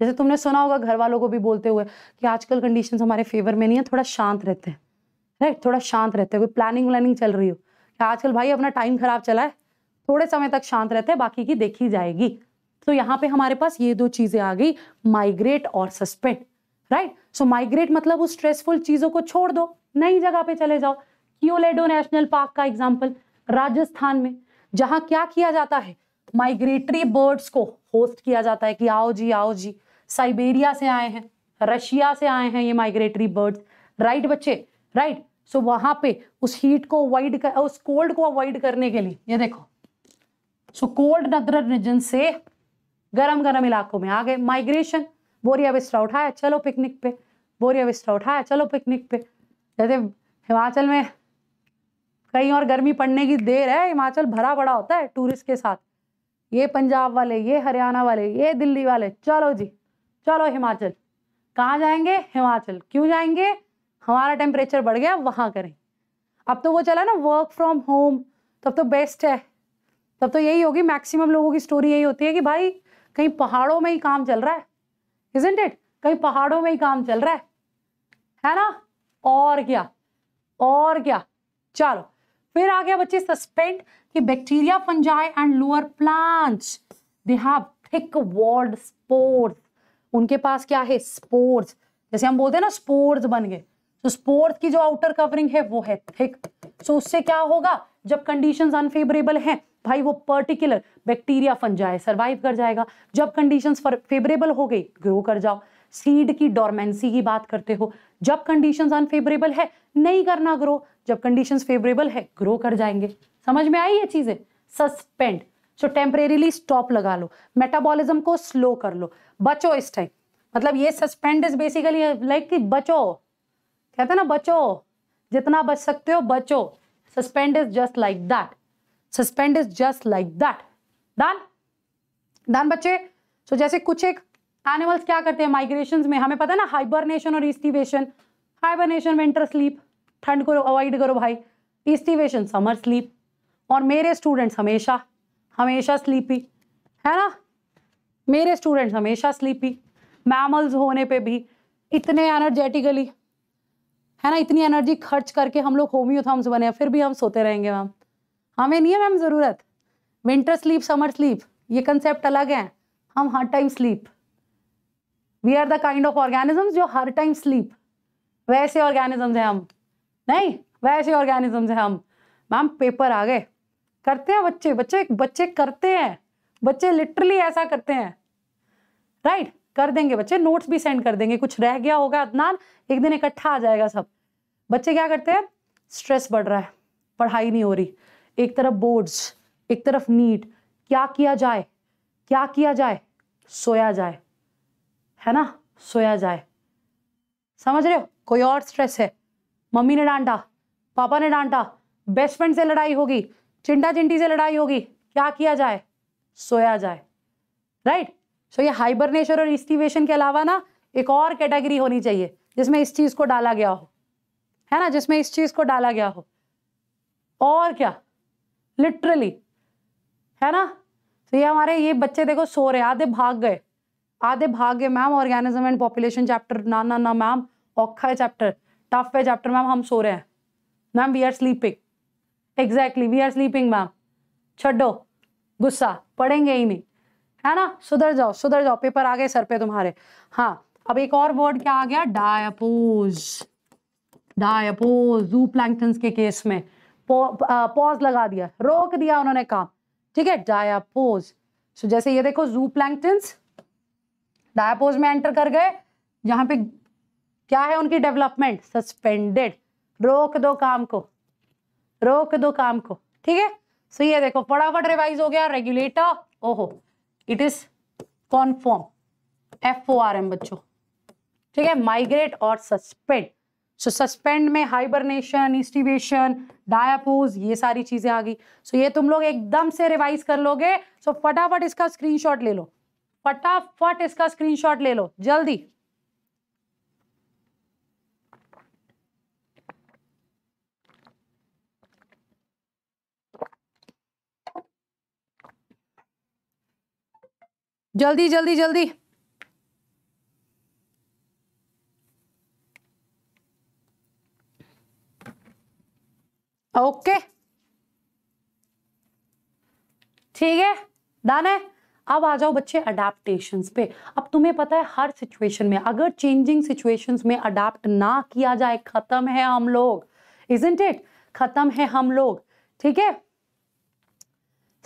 जैसे तुमने सुना होगा घर वालों को भी बोलते हुए कि आजकल कंडीशंस हमारे फेवर में नहीं है थोड़ा शांत रहते हैं राइट थोड़ा शांत रहते हो कोई प्लानिंग व्लानिंग चल रही हो आजकल भाई अपना टाइम खराब चला है थोड़े समय तक शांत रहते हैं बाकी की देखी जाएगी तो यहाँ पे हमारे पास ये दो चीजें आ गई माइग्रेट और सस्पेंड राइट सो माइग्रेट मतलब उस स्ट्रेसफुल चीजों को छोड़ दो नई जगह पे चले जाओ क्योलेडो नेशनल पार्क का एग्जाम्पल राजस्थान में जहाँ क्या किया जाता है माइग्रेटरी बर्ड्स को होस्ट किया जाता है कि आओ जी आओ जी साइबेरिया से आए हैं रशिया से आए हैं ये माइग्रेटरी बर्ड्स राइट बच्चे राइट सो वहां वहाँ पे उस हीट को अवॉइड कर उस कोल्ड को अवॉइड करने के लिए ये देखो सो कोल्ड नदर रीजन से गरम गरम इलाकों में आ गए माइग्रेशन बोरिया विस्टा उठाया चलो पिकनिक पे बोरिया विस्टा उठाया चलो पिकनिक पे जैसे हिमाचल में कहीं और गर्मी पड़ने की देर है हिमाचल भरा पड़ा होता है टूरिस्ट के साथ ये पंजाब वाले ये हरियाणा वाले ये दिल्ली वाले चलो जी चलो हिमाचल कहाँ जाएंगे हिमाचल क्यों जाएंगे हमारा टेम्परेचर बढ़ गया वहाँ करें अब तो वो चला ना वर्क फ्रॉम होम तब तो बेस्ट है तब तो यही होगी मैक्सिमम लोगों की स्टोरी यही होती है कि भाई कहीं पहाड़ों में ही काम चल रहा है इजेंट इट कहीं पहाड़ों में ही काम चल रहा है है ना और क्या और क्या चलो फिर आ गया बच्चे सस्पेंड कि bacteria fungi and lower plants they have thick walled spores उनके पास क्या है स्पोर्स जैसे हम बोलते हैं ना स्पोर्स बन गए तो स्पोर्थ की जो आउटर कवरिंग है वो है थिक सो so, उससे क्या होगा जब कंडीशंस अनफेवरेबल हैं भाई वो particular bacteria fungi survive कर जाएगा जब कंडीशंस फेवरेबल हो गई ग्रो कर जाओ सीड की डोरमेंसी की बात करते हो जब कंडीशंस अनफेवरेबल है नहीं करना ग्रो जब कंडीशंस फेवरेबल है ग्रो कर जाएंगे समझ में आई ये चीज़ें सस्पेंड सो टेम्परेली स्टॉप लगा लो मेटाबॉलिज्म को स्लो कर लो बचो इस टाइम मतलब ये सस्पेंड इज बेसिकली लाइक कि बचो कहते हैं ना बचो जितना बच सकते हो बचो suspend is just like that suspend is just like that done done बच्चे तो जैसे कुछ एक एनिमल्स क्या करते हैं माइग्रेशन में हमें पता है ना हाइबरनेशन और ईस्टिवेशन हाइबरनेशन विंटर स्लीप ठंड को अवॉइड करो भाई ईस्टिवेशन समर स्लीप और मेरे स्टूडेंट्स हमेशा हमेशा स्लीपी है ना मेरे स्टूडेंट्स हमेशा स्लीपी मैमल्स होने पे भी इतने एनर्जेटिकली है ना इतनी एनर्जी खर्च करके हम लोग होम्योथम्स बने फिर भी हम सोते रहेंगे मैम हमें नहीं है मैम ज़रूरत विंटर स्लीप समर स्लीप ये कंसेप्ट अलग है हम हर time sleep we are the kind of organisms जो हर टाइम स्लीप वैसे ऑर्गेनिजम्स हैं हम नहीं वैसे ऑर्गेनिजम्स हैं हम मैम पेपर आ गए करते हैं बच्चे बच्चे बच्चे करते हैं बच्चे लिटरली ऐसा करते हैं राइट कर देंगे बच्चे नोट्स भी सेंड कर देंगे कुछ रह गया होगा अदनान एक दिन इकट्ठा आ जाएगा सब बच्चे क्या करते हैं स्ट्रेस बढ़ रहा है पढ़ाई नहीं हो रही एक तरफ बोर्ड्स एक तरफ नीट क्या किया जाए क्या किया जाए सोया जाए है ना सोया जाए समझ रहे हो कोई और स्ट्रेस है मम्मी ने डांटा पापा ने डांटा बेस्ट फ्रेंड से लड़ाई होगी चिंटा चिंटी से लड़ाई होगी क्या किया जाए सोया जाए राइट सो ये हाइबरनेशन और इस्टिवेशन के अलावा ना एक और कैटेगरी होनी चाहिए जिसमें इस चीज़ को डाला गया हो है ना जिसमें इस चीज़ को डाला गया हो और क्या लिटरली है ना तो ये हमारे ये बच्चे देखो सो रहे आधे भाग गए आधे भाग गए ma'am organism and population chapter ना ना ना मैम औखा है चैप्टर टफ है चैप्टर मैम हम सो रहे हैं ma'am we are sleeping exactly we are sleeping ma'am छोड़ो गुस्सा पढ़ेंगे ही नहीं है ना सुधर जाओ सुधर जाओ पेपर आ गए सर पे तुम्हारे हाँ अब एक और वर्ड क्या आ गया डायपोज डायपोज जू के केस में पॉज लगा दिया रोक दिया उन्होंने काम ठीक है डायापोज सो जैसे ये देखो जू प्लैंक्टन्स डायापोज में एंटर कर गए यहां पे क्या है उनकी डेवलपमेंट सस्पेंडेड रोक दो काम को रोक दो काम को ठीक है सो ये देखो फटाफट रिवाइज हो गया रेगुलेटर ओहो it is conform F O R M बच्चों ठीक है माइग्रेट और सस्पेंड सो सस्पेंड में हाइबरनेशन इंस्टिवेशन डायापोज ये सारी चीजें आ गई सो so, ये तुम लोग एकदम से रिवाइज कर लोगे सो so, फटाफट इसका स्क्रीनशॉट ले लो फटाफट इसका स्क्रीनशॉट ले लो जल्दी जल्दी जल्दी जल्दी ओके ठीक है डन है अब आ जाओ बच्चे अडेप्टेशन पे अब तुम्हें पता है हर सिचुएशन में अगर चेंजिंग सिचुएशंस में अडेप्ट ना किया जाए खत्म है हम लोग इजेंट इट खत्म है हम लोग ठीक है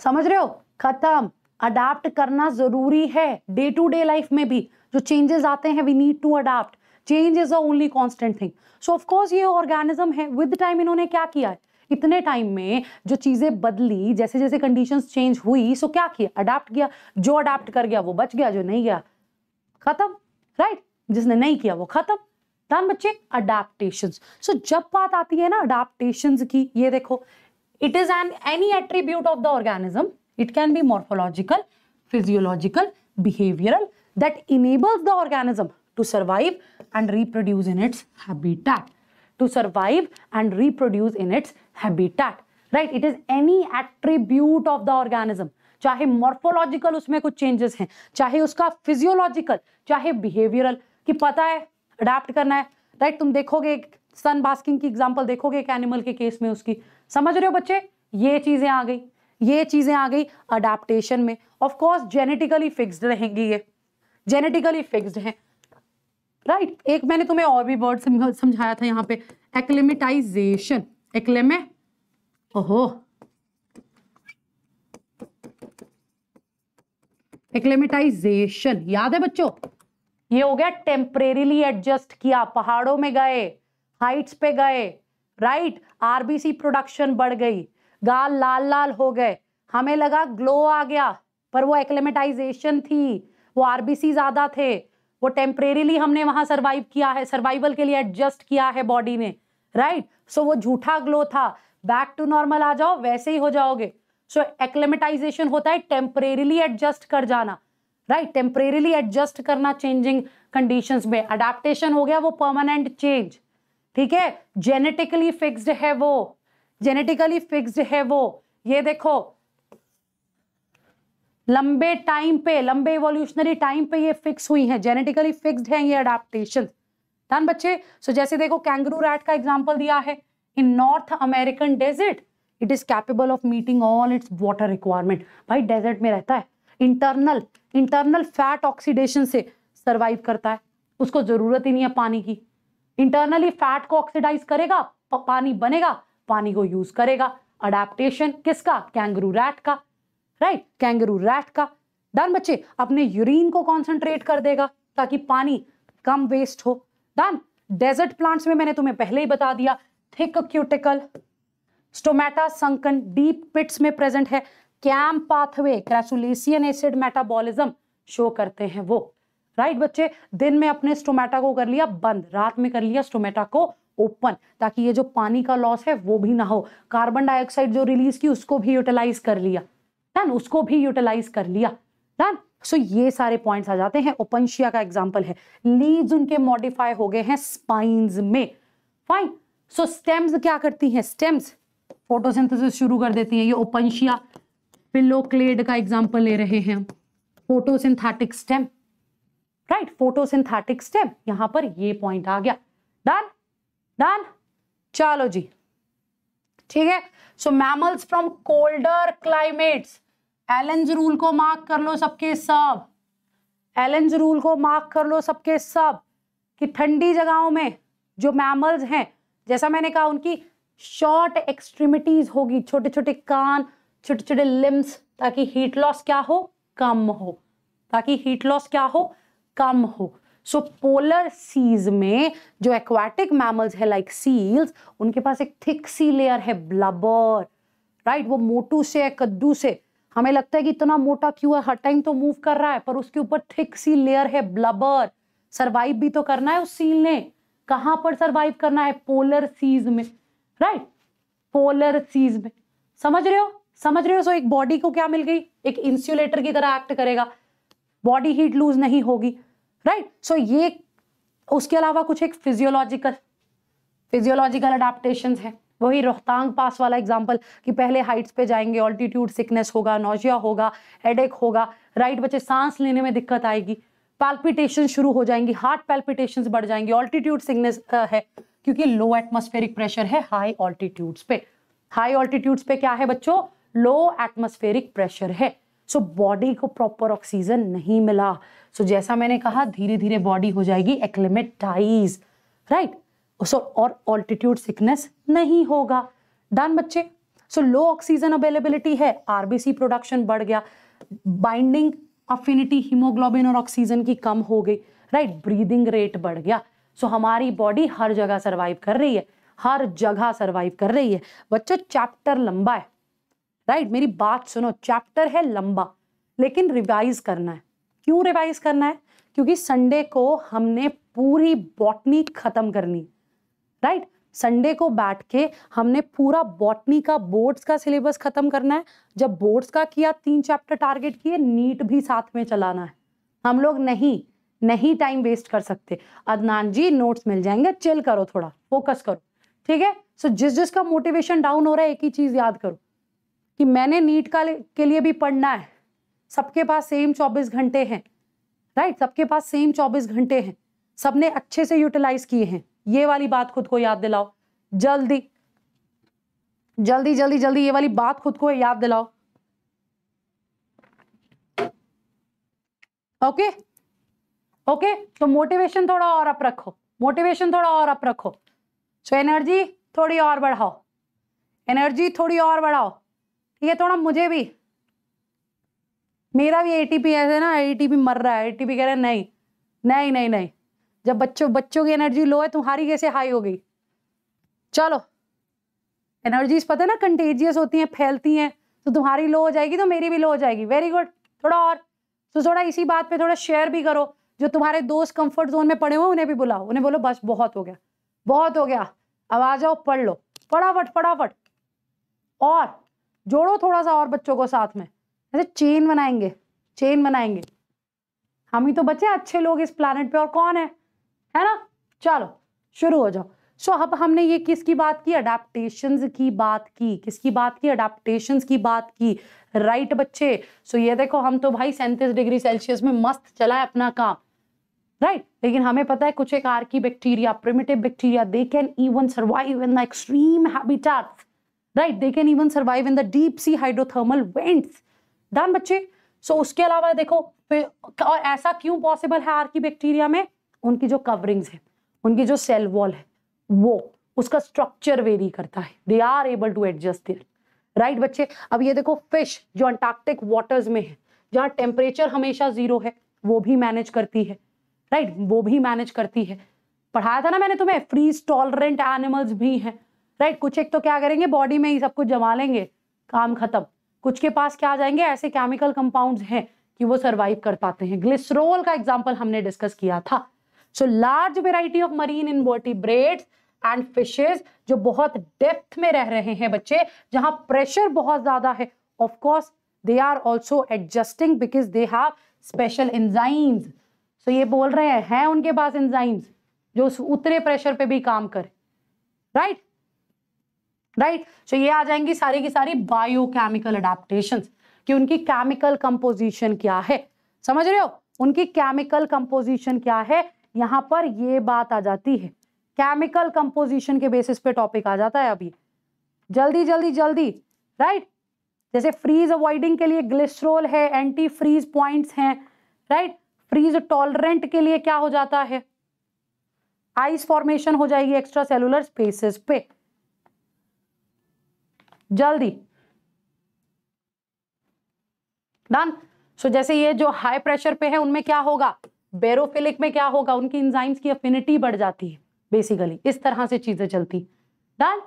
समझ रहे हो खत्म अडाप्ट करना ज़रूरी है डे टू डे लाइफ में भी जो चेंजेस आते हैं we need to adapt change is the only constant thing so of course ये ऑर्गेनिज्म है विद टाइम इन्होंने क्या किया है इतने टाइम में जो चीज़ें बदली जैसे जैसे कंडीशन चेंज हुई सो क्या किया अडाप्ट किया जो अडाप्ट कर गया वो बच गया जो नहीं गया खत्म राइट right? जिसने नहीं किया वो खत्म डन बच्चे अडाप्टेशन सो जब बात आती है ना अडाप्टेशन की ये देखो it is an any attribute of the organism It can be morphological, physiological, behavioral that enables the organism to survive and reproduce in its habitat. To survive and reproduce in its habitat. Right? It is any attribute of the organism. चाहे morphological उसमें कुछ changes हैं चाहे उसका physiological चाहे behavioural कि पता है अडाप्ट करना है राइट तुम देखोगे सन बास्किंग की एग्जांपल देखोगे एक एनिमल के केस में उसकी समझ रहे हो बच्चे ये चीज़ें आ गई ये चीज़ें आ गई अडाप्टेशन में ऑफ कोर्स जेनेटिकली फिक्स्ड रहेंगी ये जेनेटिकली फिक्स्ड हैं राइट right? एक मैंने तुम्हें और भी वर्ड समझाया था यहाँ पे एक्लेमेटाइजेशन एक्लेमे ओहो एक्लेमेटाइजेशन याद है बच्चों ये हो गया टेम्परेली एडजस्ट किया पहाड़ों में गए हाइट्स पे गए राइट आरबीसी प्रोडक्शन बढ़ गई गाल लाल लाल हो गए हमें लगा ग्लो आ गया पर वो एक्लेमेटाइजेशन थी वो आरबीसी ज़्यादा थे वो टेम्परेली हमने वहाँ सर्वाइव किया है सर्वाइवल के लिए एडजस्ट किया है बॉडी ने राइट right? सो so, वो झूठा ग्लो था बैक टू नॉर्मल आ जाओ वैसे ही हो जाओगे सो so, एक्लेमेटाइजेशन होता है टेम्परेली एडजस्ट कर जाना राइट टेम्परेली एडजस्ट करना चेंजिंग कंडीशन में अडेप्टेशन हो गया वो परमानेंट चेंज ठीक है जेनेटिकली फिक्सड है वो जेनेटिकली फिक्स्ड है वो ये देखो लंबे टाइम पे लंबे इवोल्यूशनरी टाइम पे ये फिक्स हुई है जेनेटिकली फिक्स्ड हैं ये अडाप्टेशन धन बच्चे सो so, जैसे देखो कैंगरू रैट का एग्जाम्पल दिया है in North American desert it is capable of meeting all its water requirement भाई डेजर्ट में रहता है इंटरनल इंटरनल फैट ऑक्सीडेशन से सर्वाइव करता है उसको जरूरत ही नहीं है पानी की इंटरनली फैट को ऑक्सीडाइज करेगा पानी बनेगा पानी को यूज करेगा अडेप्टेशन किसका कैंगरू रैट का राइट कैंगरू रैट का डन बच्चे अपने यूरिन को कॉन्सेंट्रेट कर देगा ताकि पानी कम वेस्ट हो डन डेजर्ट प्लांट्स में मैंने तुम्हें पहले ही बता दिया thick cuticle stomata sunken deep pits में प्रेजेंट है CAM pathway crassulacean acid metabolism show करते हैं वो राइट right, बच्चे दिन में अपने स्टोमेटा को कर लिया बंद रात में कर लिया स्टोमेटा को ओपन ताकि ये जो पानी का लॉस है वो भी ना हो कार्बन डाइऑक्साइड जो रिलीज की उसको भी यूटिलाइज कर लिया डन उसको भी यूटिलाइज कर लिया डन सो ये सारे पॉइंट्स आ जाते हैं ओपनशिया का एग्जाम्पल है लीव्स उनके मॉडिफाई हो गए हैं स्पाइंस में फाइन सो स्टेम्स क्या करती हैं स्टेम्स फोटोसिंथेसिस शुरू कर देती हैं ये ओपनशिया पिलोक्लेड का एग्जाम्पल ले रहे हैं हम photosynthetic stem right photosynthetic stem यहां पर ये पॉइंट आ गया डन डन चलो जी ठीक है so mammals from colder climates Allen's rule को मार्क कर लो सबके सब एलेंज रूल को मार्क कर लो सबके सब कि ठंडी जगहों में जो मैमल्स हैं जैसा मैंने कहा उनकी शॉर्ट एक्सट्रीमिटीज होगी छोटे छोटे कान छोटे छोटे लिम्स ताकि हीट लॉस क्या हो कम हो ताकि हीट लॉस क्या हो कम हो सो पोलर सीज में जो एक्वाटिक मैमल्स है लाइक like सील्स उनके पास एक थिक सी लेयर है ब्लबर राइट वो मोटू से है कद्दू से हमें लगता है कि इतना मोटा क्यों है हर टाइम तो मूव कर रहा है पर उसके ऊपर थिक सी लेयर है ब्लबर सरवाइव भी तो करना है उस सील ने कहा पर सरवाइव करना है पोलर सीज में राइट पोलर सीज में समझ रहे हो समझ रहे हो सो एक बॉडी को क्या मिल गई एक इंसुलेटर की तरह एक्ट करेगा बॉडी हीट लूज नहीं होगी राइट सो ये उसके अलावा कुछ एक फिजियोलॉजिकल फिजियोलॉजिकल अडाप्टेशन है वही रोहतांग पास वाला एग्जाम्पल कि पहले हाइट्स पे जाएंगे ऑल्टीट्यूड सिकनेस होगा नोजिया होगा हेडेक होगा राइट बच्चे सांस लेने में दिक्कत आएगी पैल्पिटेशन शुरू हो जाएंगी हार्ट पैल्पिटेशन बढ़ जाएंगे ऑल्टीट्यूड सिकनेस है क्योंकि लो एटमोस्फेरिक प्रेशर है हाई ऑल्टीट्यूड्स पे हाई ऑल्टीट्यूड्स पे क्या है बच्चों लो एटमोस्फेरिक प्रेशर है सो so, बॉडी को प्रॉपर ऑक्सीजन नहीं मिला सो so, जैसा मैंने कहा धीरे धीरे बॉडी हो जाएगी एक्लेमेटाइज राइट सो और ऑल्टीट्यूड सिकनेस नहीं होगा डन बच्चे सो लो ऑक्सीजन अवेलेबिलिटी है आरबीसी प्रोडक्शन बढ़ गया बाइंडिंग अफिनिटी हीमोग्लोबिन और ऑक्सीजन की कम हो गई राइट ब्रीदिंग रेट बढ़ गया सो so, हमारी बॉडी हर जगह सर्वाइव कर रही है हर जगह सर्वाइव कर रही है बच्चों चैप्टर लंबा है राइट मेरी बात सुनो चैप्टर है लंबा लेकिन रिवाइज करना है क्यों रिवाइज करना है क्योंकि संडे को हमने पूरी बॉटनी ख़त्म करनी राइट संडे को बैठ के हमने पूरा बॉटनी का बोर्ड्स का सिलेबस ख़त्म करना है जब बोर्ड्स का किया तीन चैप्टर टारगेट किए नीट भी साथ में चलाना है हम लोग नहीं नहीं टाइम वेस्ट कर सकते अदनान जी नोट्स मिल जाएंगे चिल करो थोड़ा फोकस करो ठीक है सो जिस जिसका मोटिवेशन डाउन हो रहा है एक ही चीज़ याद करो कि मैंने नीट का के लिए भी पढ़ना है सबके पास सेम चौबीस घंटे हैं राइट सबके पास सेम चौबीस घंटे हैं सबने अच्छे से यूटिलाइज किए हैं ये वाली बात खुद को याद दिलाओ जल्दी जल्दी जल्दी जल्दी ये वाली बात खुद को याद दिलाओ ओके ओके तो मोटिवेशन थोड़ा और अप रखो मोटिवेशन थोड़ा और अप रखो सो so, एनर्जी थोड़ी और बढ़ाओ एनर्जी थोड़ी और बढ़ाओ ये थोड़ा मुझे भी मेरा भी एटीपी ऐसे ना एटीपी मर रहा है एटीपी कह रहा है नहीं नहीं नहीं नहीं जब बच्चों बच्चों की एनर्जी लो है तुम्हारी कैसे हाई हो गई चलो एनर्जीज पता ना कंटेजियस होती हैं फैलती हैं तो तुम्हारी लो हो जाएगी तो मेरी भी लो हो जाएगी वेरी गुड थोड़ा और तो थोड़ा इसी बात पे थोड़ा शेयर भी करो जो तुम्हारे दोस्त कंफर्ट जोन में पड़े हुए उन्हें भी बुलाओ उन्हें बोलो बस बहुत हो गया बहुत हो गया अब आ जाओ पढ़ लो फटाफट फटाफट और जोड़ो थोड़ा सा और बच्चों को साथ में ऐसे चेन बनाएंगे चेन बनाएंगे हम ही तो बचे अच्छे लोग इस प्लानट पे और कौन है है ना चलो शुरू हो जाओ सो so, अब हमने ये किसकी बात की अडेप्टेशन की बात की किसकी बात की अडेप्टेशन की बात की राइट right, बच्चे सो so, ये देखो हम तो भाई सैंतीस डिग्री सेल्सियस में मस्त चला है अपना काम राइट right? लेकिन हमें पता है कुछ एक archaebacteria primitive bacteria they can even survive in the extreme habitats right they can even survive in the deep sea hydrothermal vents done बच्चे सो so, उसके अलावा देखो और ऐसा क्यों पॉसिबल है आर्की बैक्टीरिया में उनकी जो कवरिंग्स है उनकी जो सेल वॉल है वो उसका स्ट्रक्चर वेरी करता है they are able to adjust their right बच्चे अब ये देखो फिश जो अंटार्कटिक वाटर्स में है जहाँ टेम्परेचर हमेशा जीरो है वो भी मैनेज करती है राइट right? वो भी मैनेज करती है पढ़ाया था ना मैंने तुम्हें फ्रीज टॉलरेंट एनिमल्स भी हैं राइट कुछ एक तो क्या करेंगे बॉडी में ही सब कुछ जमा लेंगे काम खत्म कुछ के पास क्या आ जाएंगे ऐसे केमिकल कंपाउंड्स हैं कि वो सर्वाइव कर पाते हैं ग्लिसरोल का एग्जाम्पल हमने डिस्कस किया था so large variety of marine invertebrates and fishes जो बहुत डेप्थ में रह रहे हैं बच्चे जहां प्रेशर बहुत ज़्यादा है of course they are also adjusting because they have special enzymes so ये बोल रहे हैं है उनके पास एंजाइम्स जो उतने प्रेशर पे भी काम करें राइट राइट तो ये आ जाएंगी सारी की सारी बायोकेमिकल अडेप्टेशन कि उनकी केमिकल कंपोजिशन क्या है समझ रहे हो उनकी केमिकल कंपोजिशन क्या है यहाँ पर ये बात आ जाती है केमिकल कंपोजिशन के बेसिस पे टॉपिक आ जाता है अभी जल्दी जल्दी जल्दी राइट जैसे फ्रीज अवॉइडिंग के लिए ग्लिस्ट्रोल है एंटी फ्रीज पॉइंट्स हैं राइट फ्रीज टॉलरेंट के लिए क्या हो जाता है आइस फॉर्मेशन हो जाएगी एक्स्ट्रा सेलुलर स्पेसिस पे जल्दी डन सो so, जैसे ये जो हाई प्रेशर पे है उनमें क्या होगा बेरोफिलिक में क्या होगा उनकी इंजाइम्स की अफिनिटी बढ़ जाती है बेसिकली इस तरह से चीजें चलती डन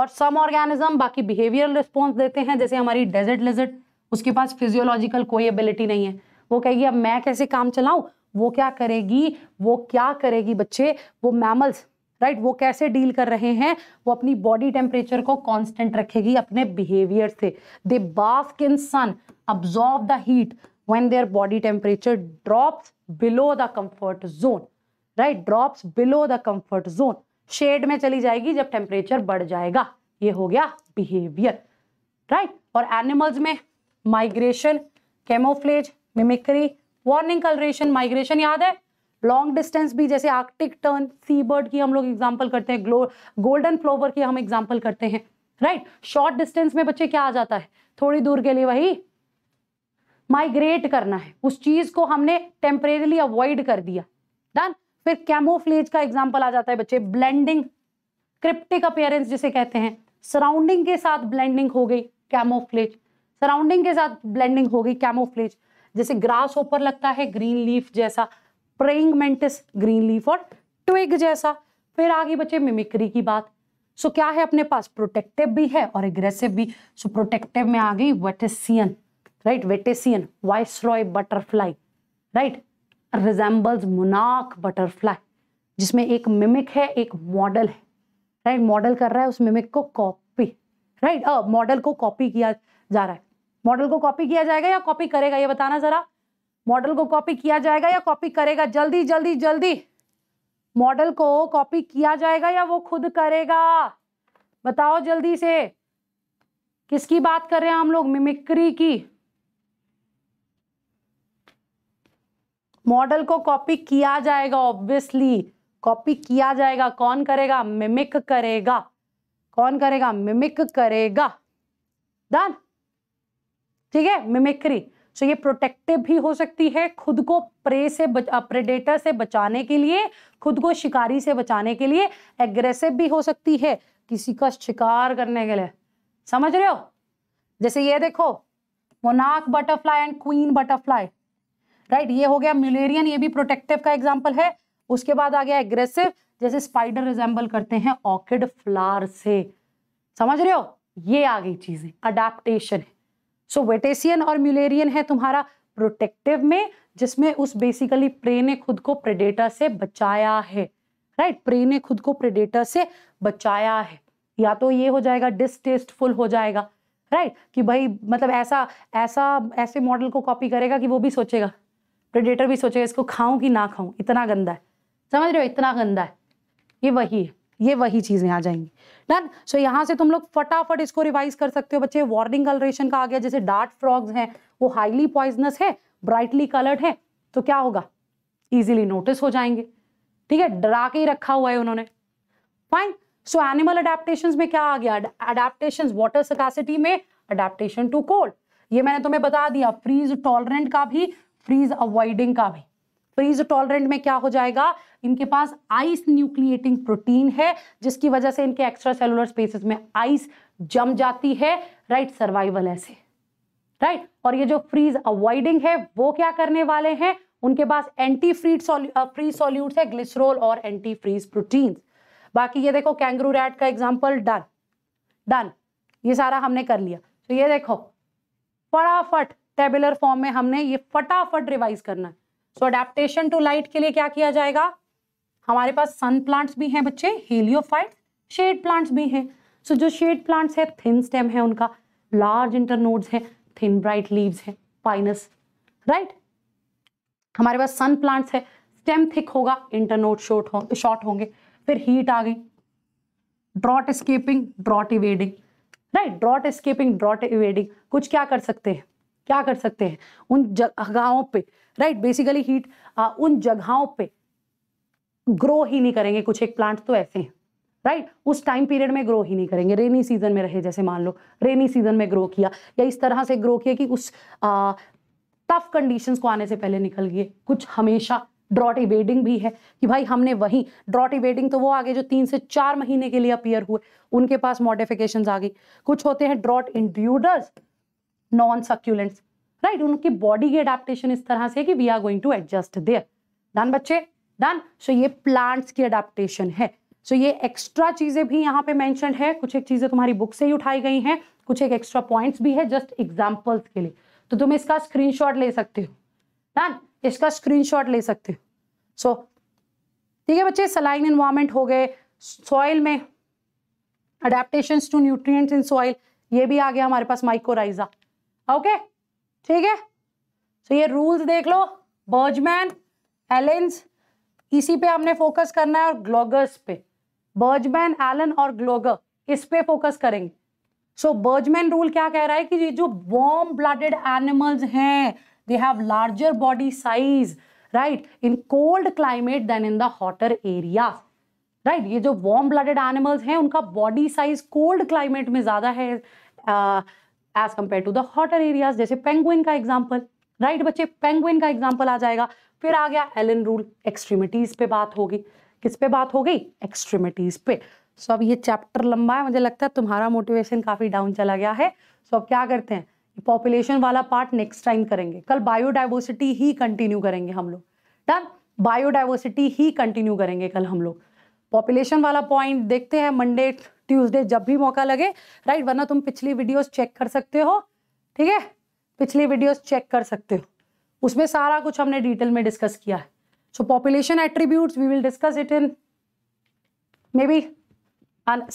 और सम ऑर्गेनिज्म बाकी बिहेवियरल रिस्पॉन्स देते हैं जैसे हमारी डेजर्ट लेजर्ट उसके पास फिजियोलॉजिकल कोई एबिलिटी नहीं है वो कहेगी अब मैं कैसे काम चलाऊं वो क्या करेगी वो क्या करेगी बच्चे वो मैमल्स राइट वो कैसे डील कर रहे हैं वो अपनी बॉडी टेम्परेचर को कॉन्स्टेंट रखेगी अपने बिहेवियर से दे बाफ in sun absorb the heat when their body temperature drops below the comfort zone right drops below the comfort zone shade में चली जाएगी जब टेम्परेचर बढ़ जाएगा ये हो गया बिहेवियर राइट right? और एनिमल्स में migration camouflage mimicry warning colouration migration याद है लॉन्ग डिस्टेंस भी जैसे आर्कटिक टर्न सी बर्ड की हम लोग एग्जाम्पल करते हैं ग्लो गोल्डन फ्लोवर की हम एग्जाम्पल करते हैं राइट शॉर्ट डिस्टेंस में बच्चे क्या आ जाता है थोड़ी दूर के लिए वही माइग्रेट करना है उस चीज को हमने टेम्परेली अवॉइड कर दिया डन फिर कैमोफ्लेज का एग्जाम्पल आ जाता है बच्चे ब्लेंडिंग क्रिप्टिक अपेयरेंस जिसे कहते हैं सराउंडिंग के साथ ब्लेंडिंग हो गई कैमोफ्लेज सराउंडिंग के साथ ब्लेंडिंग हो गई कैमोफ्लेज जैसे ग्रास ऊपर लगता है ग्रीन लीफ जैसा प्रेइंग मेंटिस ग्रीन लीफ और ट्विग जैसा फिर आगे बचे मिमिक्री की बात सो so, क्या है अपने पास प्रोटेक्टिव भी है और एग्रेसिव भी सो so, प्रोटेक्टिव में आ गई Batesian right Batesian viceroy butterfly right resembles मुनाक बटरफ्लाई जिसमें एक मिमिक है एक मॉडल है राइट right? मॉडल कर रहा है उस मिमिक को कॉपी राइट right? मॉडल को कॉपी किया जा रहा है मॉडल को कॉपी किया जाएगा या कॉपी करेगा ये बताना ज़रा मॉडल को कॉपी किया जाएगा या कॉपी करेगा जल्दी जल्दी जल्दी मॉडल को कॉपी किया जाएगा या वो खुद करेगा बताओ जल्दी से किसकी बात कर रहे हैं हम लोग मिमिक्री की मॉडल को कॉपी किया जाएगा ऑब्वियसली कॉपी किया जाएगा कौन करेगा मिमिक करेगा कौन करेगा मिमिक करेगा डन ठीक है मिमिक्री सो ये प्रोटेक्टिव भी हो सकती है खुद को प्रे से प्रेडेटर से बचाने के लिए खुद को शिकारी से बचाने के लिए एग्रेसिव भी हो सकती है किसी का शिकार करने के लिए समझ रहे हो जैसे ये देखो मोनाक butterfly and queen butterfly right ये हो गया म्यूलेरियन ये भी प्रोटेक्टिव का एग्जाम्पल है उसके बाद आ गया एग्रेसिव जैसे स्पाइडर रिजेंबल करते हैं ऑर्किड फ्लावर से समझ रहे हो ये आ गई चीजें अडेप्टेशन है सो वेटेसियन और म्यूलेरियन है तुम्हारा प्रोटेक्टिव में जिसमें उस बेसिकली प्रे ने खुद को प्रेडेटर से बचाया है राइट प्रे ने खुद को प्रेडेटर से बचाया है या तो ये हो जाएगा डिसटेस्टफुल हो जाएगा राइट कि भाई मतलब ऐसा ऐसा ऐसे मॉडल को कॉपी करेगा कि वो भी सोचेगा प्रेडेटर भी सोचेगा इसको खाऊं कि ना खाऊं इतना गंदा है समझ रहे हो इतना गंदा है ये वही है ये वही चीज़ें आ जाएंगी डन सो so, यहाँ से तुम लोग फटाफट इसको रिवाइज कर सकते हो बच्चे वार्निंग कलरेशन का आ गया जैसे डार्ट फ्रॉग्स हैं वो हाईली पॉइजनस है ब्राइटली कलर्ड है तो क्या होगा इजिली नोटिस हो जाएंगे ठीक है डरा के ही रखा हुआ है उन्होंने फाइन सो एनिमल अडेप्टेशन में क्या आ गया अडेप्टेशन वॉटर सकासिटी में अडेप्टेशन टू कोल्ड ये मैंने तुम्हें बता दिया फ्रीज टॉलरेंट का भी फ्रीज अवॉइडिंग का भी फ्रीज तो टॉलरेंट में क्या हो जाएगा इनके पास आइस न्यूक्लिएटिंग प्रोटीन है जिसकी वजह से इनके एक्स्ट्रा सेलुलर स्पेसिस में आइस जम जाती है राइट सर्वाइवल ऐसे राइट और ये जो फ्रीज अवॉइडिंग है वो क्या करने वाले हैं उनके पास एंटी फ्रीड फ्री सोल्यूट है ग्लिसरोल और एंटी फ्रीज प्रोटीन बाकी ये देखो कैंगरू रैट का एग्जाम्पल डन डन ये सारा हमने कर लिया तो ये देखो फटाफट टेबुलर फॉर्म में हमने ये फटाफट रिवाइज करना है सो अडेप्टेशन टू लाइट के लिए क्या किया जाएगा हमारे पास सन प्लांट्स भी हैं बच्चे हेलियोफाइट शेड प्लांट्स भी हैं सो so, जो शेड प्लांट्स है थिन स्टेम है उनका लार्ज इंटरनोड्स है थिन ब्राइट लीव्स है पाइनस राइट right? हमारे पास सन प्लांट्स है स्टेम थिक होगा इंटरनोड शॉर्ट हो शॉर्ट होंगे फिर हीट आ गई drought escaping drought evading right drought escaping drought evading कुछ क्या कर सकते हैं क्या कर सकते हैं उन जगहों पे राइट बेसिकली हीट उन जगहों पे ग्रो ही नहीं करेंगे कुछ एक प्लांट तो ऐसे हैं राइट right? उस टाइम पीरियड में ग्रो ही नहीं करेंगे रेनी सीजन में रहे जैसे मान लो रेनी सीजन में ग्रो किया या इस तरह से ग्रो किया कि उस टफ uh, कंडीशंस को आने से पहले निकल गए कुछ हमेशा ड्रॉट इवेडिंग भी है कि भाई हमने वही ड्रॉट इवेडिंग तो वो आ जो तीन से चार महीने के लिए अपियर हुए उनके पास मॉडिफिकेशन आ गई कुछ होते हैं drought endurers non succulents right right? उनकी बॉडी की अडेप्टेशन इस तरह से कि we are going to adjust there done बच्चे डन सो ये प्लांट्स की अडेप्टेशन है सो so, ये एक्स्ट्रा चीज़ें भी यहाँ पे मैंशन है कुछ एक चीज़ें तुम्हारी बुक से ही उठाई गई हैं कुछ एक एक्स्ट्रा पॉइंट्स भी है जस्ट एग्जाम्पल्स के लिए तो तुम इसका स्क्रीन ले सकते हो डन इसका स्क्रीन ले सकते हो सो ठीक है बच्चे सलाइन इन्वायमेंट हो गए सॉइल में adaptation to nutrients in soil ये भी आ गया हमारे पास माइकोराइजा ओके okay? ठीक है तो ये रूल्स देख लो बर्जमैन एलेंस इसी पे हमने फोकस करना है और ग्लोगर्स पे बर्जमैन एलन और ग्लोगर इस पे फोकस करेंगे सो बर्जमैन रूल क्या कह रहा है कि ये जो वॉर्म ब्लडेड एनिमल्स हैं they have larger body size right in cold climate than in the hotter area right ये जो वॉर्म ब्लडेड एनिमल्स हैं उनका बॉडी साइज कोल्ड क्लाइमेट में ज़्यादा है uh, as compare to the hotter areas जैसे penguin का एग्जाम्पल राइट right, बच्चे पेंगुइन का एग्जाम्पल आ जाएगा फिर आ गया एलन रूल एक्सट्रीमिटीज पे बात होगी किस पे बात हो गई एक्सट्रीमिटीज पे सो so, अब ये चैप्टर लंबा है मुझे लगता है तुम्हारा मोटिवेशन काफ़ी डाउन चला गया है सो so, अब क्या करते हैं पॉपुलेशन वाला पार्ट नेक्स्ट टाइम करेंगे कल बायोडाइवर्सिटी ही कंटिन्यू करेंगे हम लोग डन बायोडाइवर्सिटी ही कंटिन्यू करेंगे कल हम लोग पॉपुलेशन वाला पॉइंट देखते हैं मंडे ट्यूसडे जब भी मौका लगे राइट वरना तुम पिछली वीडियोस चेक कर सकते हो ठीक है पिछली वीडियोस चेक कर सकते हो उसमें सारा कुछ हमने डिटेल में डिस्कस किया है so population attributes we will discuss it in maybe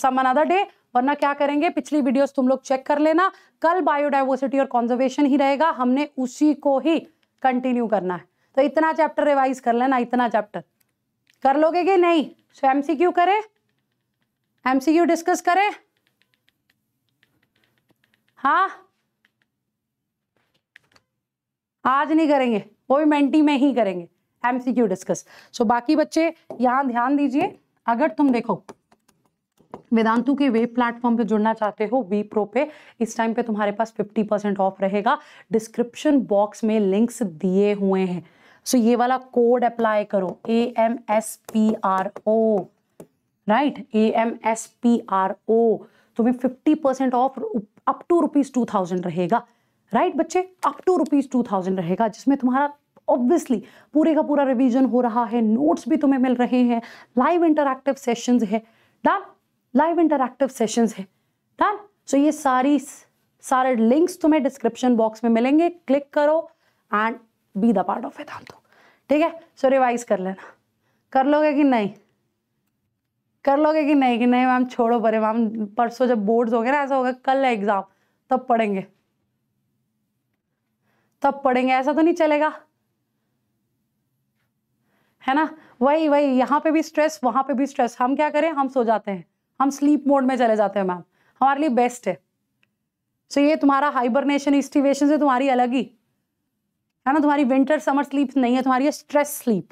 some another day वरना क्या करेंगे पिछली वीडियोस तुम लोग चेक कर लेना कल बायोडाइवर्सिटी और कॉन्जर्वेशन ही रहेगा हमने उसी को ही कंटिन्यू करना है तो इतना चैप्टर रिवाइज कर लेना इतना चैप्टर कर लोगे कि नहीं सो एमसीक्यू करें एमसीक्यू डिस्कस करें हाँ आज नहीं करेंगे वो भी मेंटी में ही करेंगे एमसीक्यू डिस्कस सो बाकी बच्चे यहां ध्यान दीजिए अगर तुम देखो वेदांतु के वेब प्लेटफॉर्म पे जुड़ना चाहते हो वी प्रो पे इस टाइम पे तुम्हारे पास 50 परसेंट ऑफ रहेगा डिस्क्रिप्शन बॉक्स में लिंक्स दिए हुए हैं सो ये वाला कोड अप्लाई करो A M S P R O right A M S P R O तुम्हें fifty percent off up to rupees two thousand रहेगा राइट right, बच्चे up to rupees two thousand रहेगा जिसमें तुम्हारा obviously पूरे का पूरा रिवीजन हो रहा है नोट्स भी तुम्हें मिल रहे हैं लाइव इंटरक्टिव सेशन है डन लाइव इंटरक्टिव सेशन है डन सो ये सारी सारे लिंक्स तुम्हें डिस्क्रिप्शन बॉक्स में मिलेंगे क्लिक करो and be the part of Vedantu ठीक है सो रिवाइज कर लेना कर लोगे कि नहीं कर लोगे कि नहीं कि नहीं मैम छोड़ो परे मैम परसों जब बोर्ड्स होंगे ना ऐसा होगा कल है एग्ज़ाम तब पढ़ेंगे तब पढ़ेंगे ऐसा तो नहीं चलेगा है ना वही वही यहाँ पे भी स्ट्रेस वहां पे भी स्ट्रेस हम क्या करें हम सो जाते हैं हम स्लीप मोड में चले जाते हैं मैम हमारे लिए बेस्ट है सो so ये तुम्हारा हाइबरनेशन इस्टिवेशन से तुम्हारी अलग ही है ना तुम्हारी विंटर समर स्लीप नहीं है तुम्हारी है स्ट्रेस स्लीप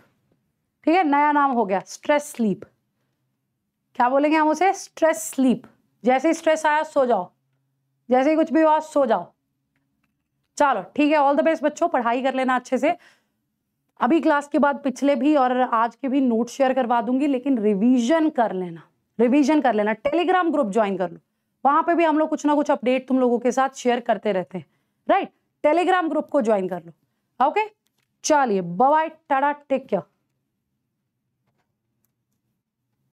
ठीक है नया नाम हो गया स्ट्रेस स्लीप क्या बोलेंगे हम उसे स्ट्रेस स्लीप जैसे ही स्ट्रेस आया सो जाओ जैसे ही कुछ भी हुआ सो जाओ चलो ठीक है ऑल द बेस्ट बच्चों पढ़ाई कर लेना अच्छे से अभी क्लास के बाद पिछले भी और आज के भी नोट शेयर करवा दूंगी लेकिन रिवीजन कर लेना रिवीजन कर लेना टेलीग्राम ग्रुप ज्वाइन कर लो वहां पे भी हम लोग कुछ ना कुछ अपडेट तुम लोगों के साथ शेयर करते रहते हैं राइट टेलीग्राम ग्रुप को ज्वाइन कर लो ओके चलिए बाय टाटा टेक केयर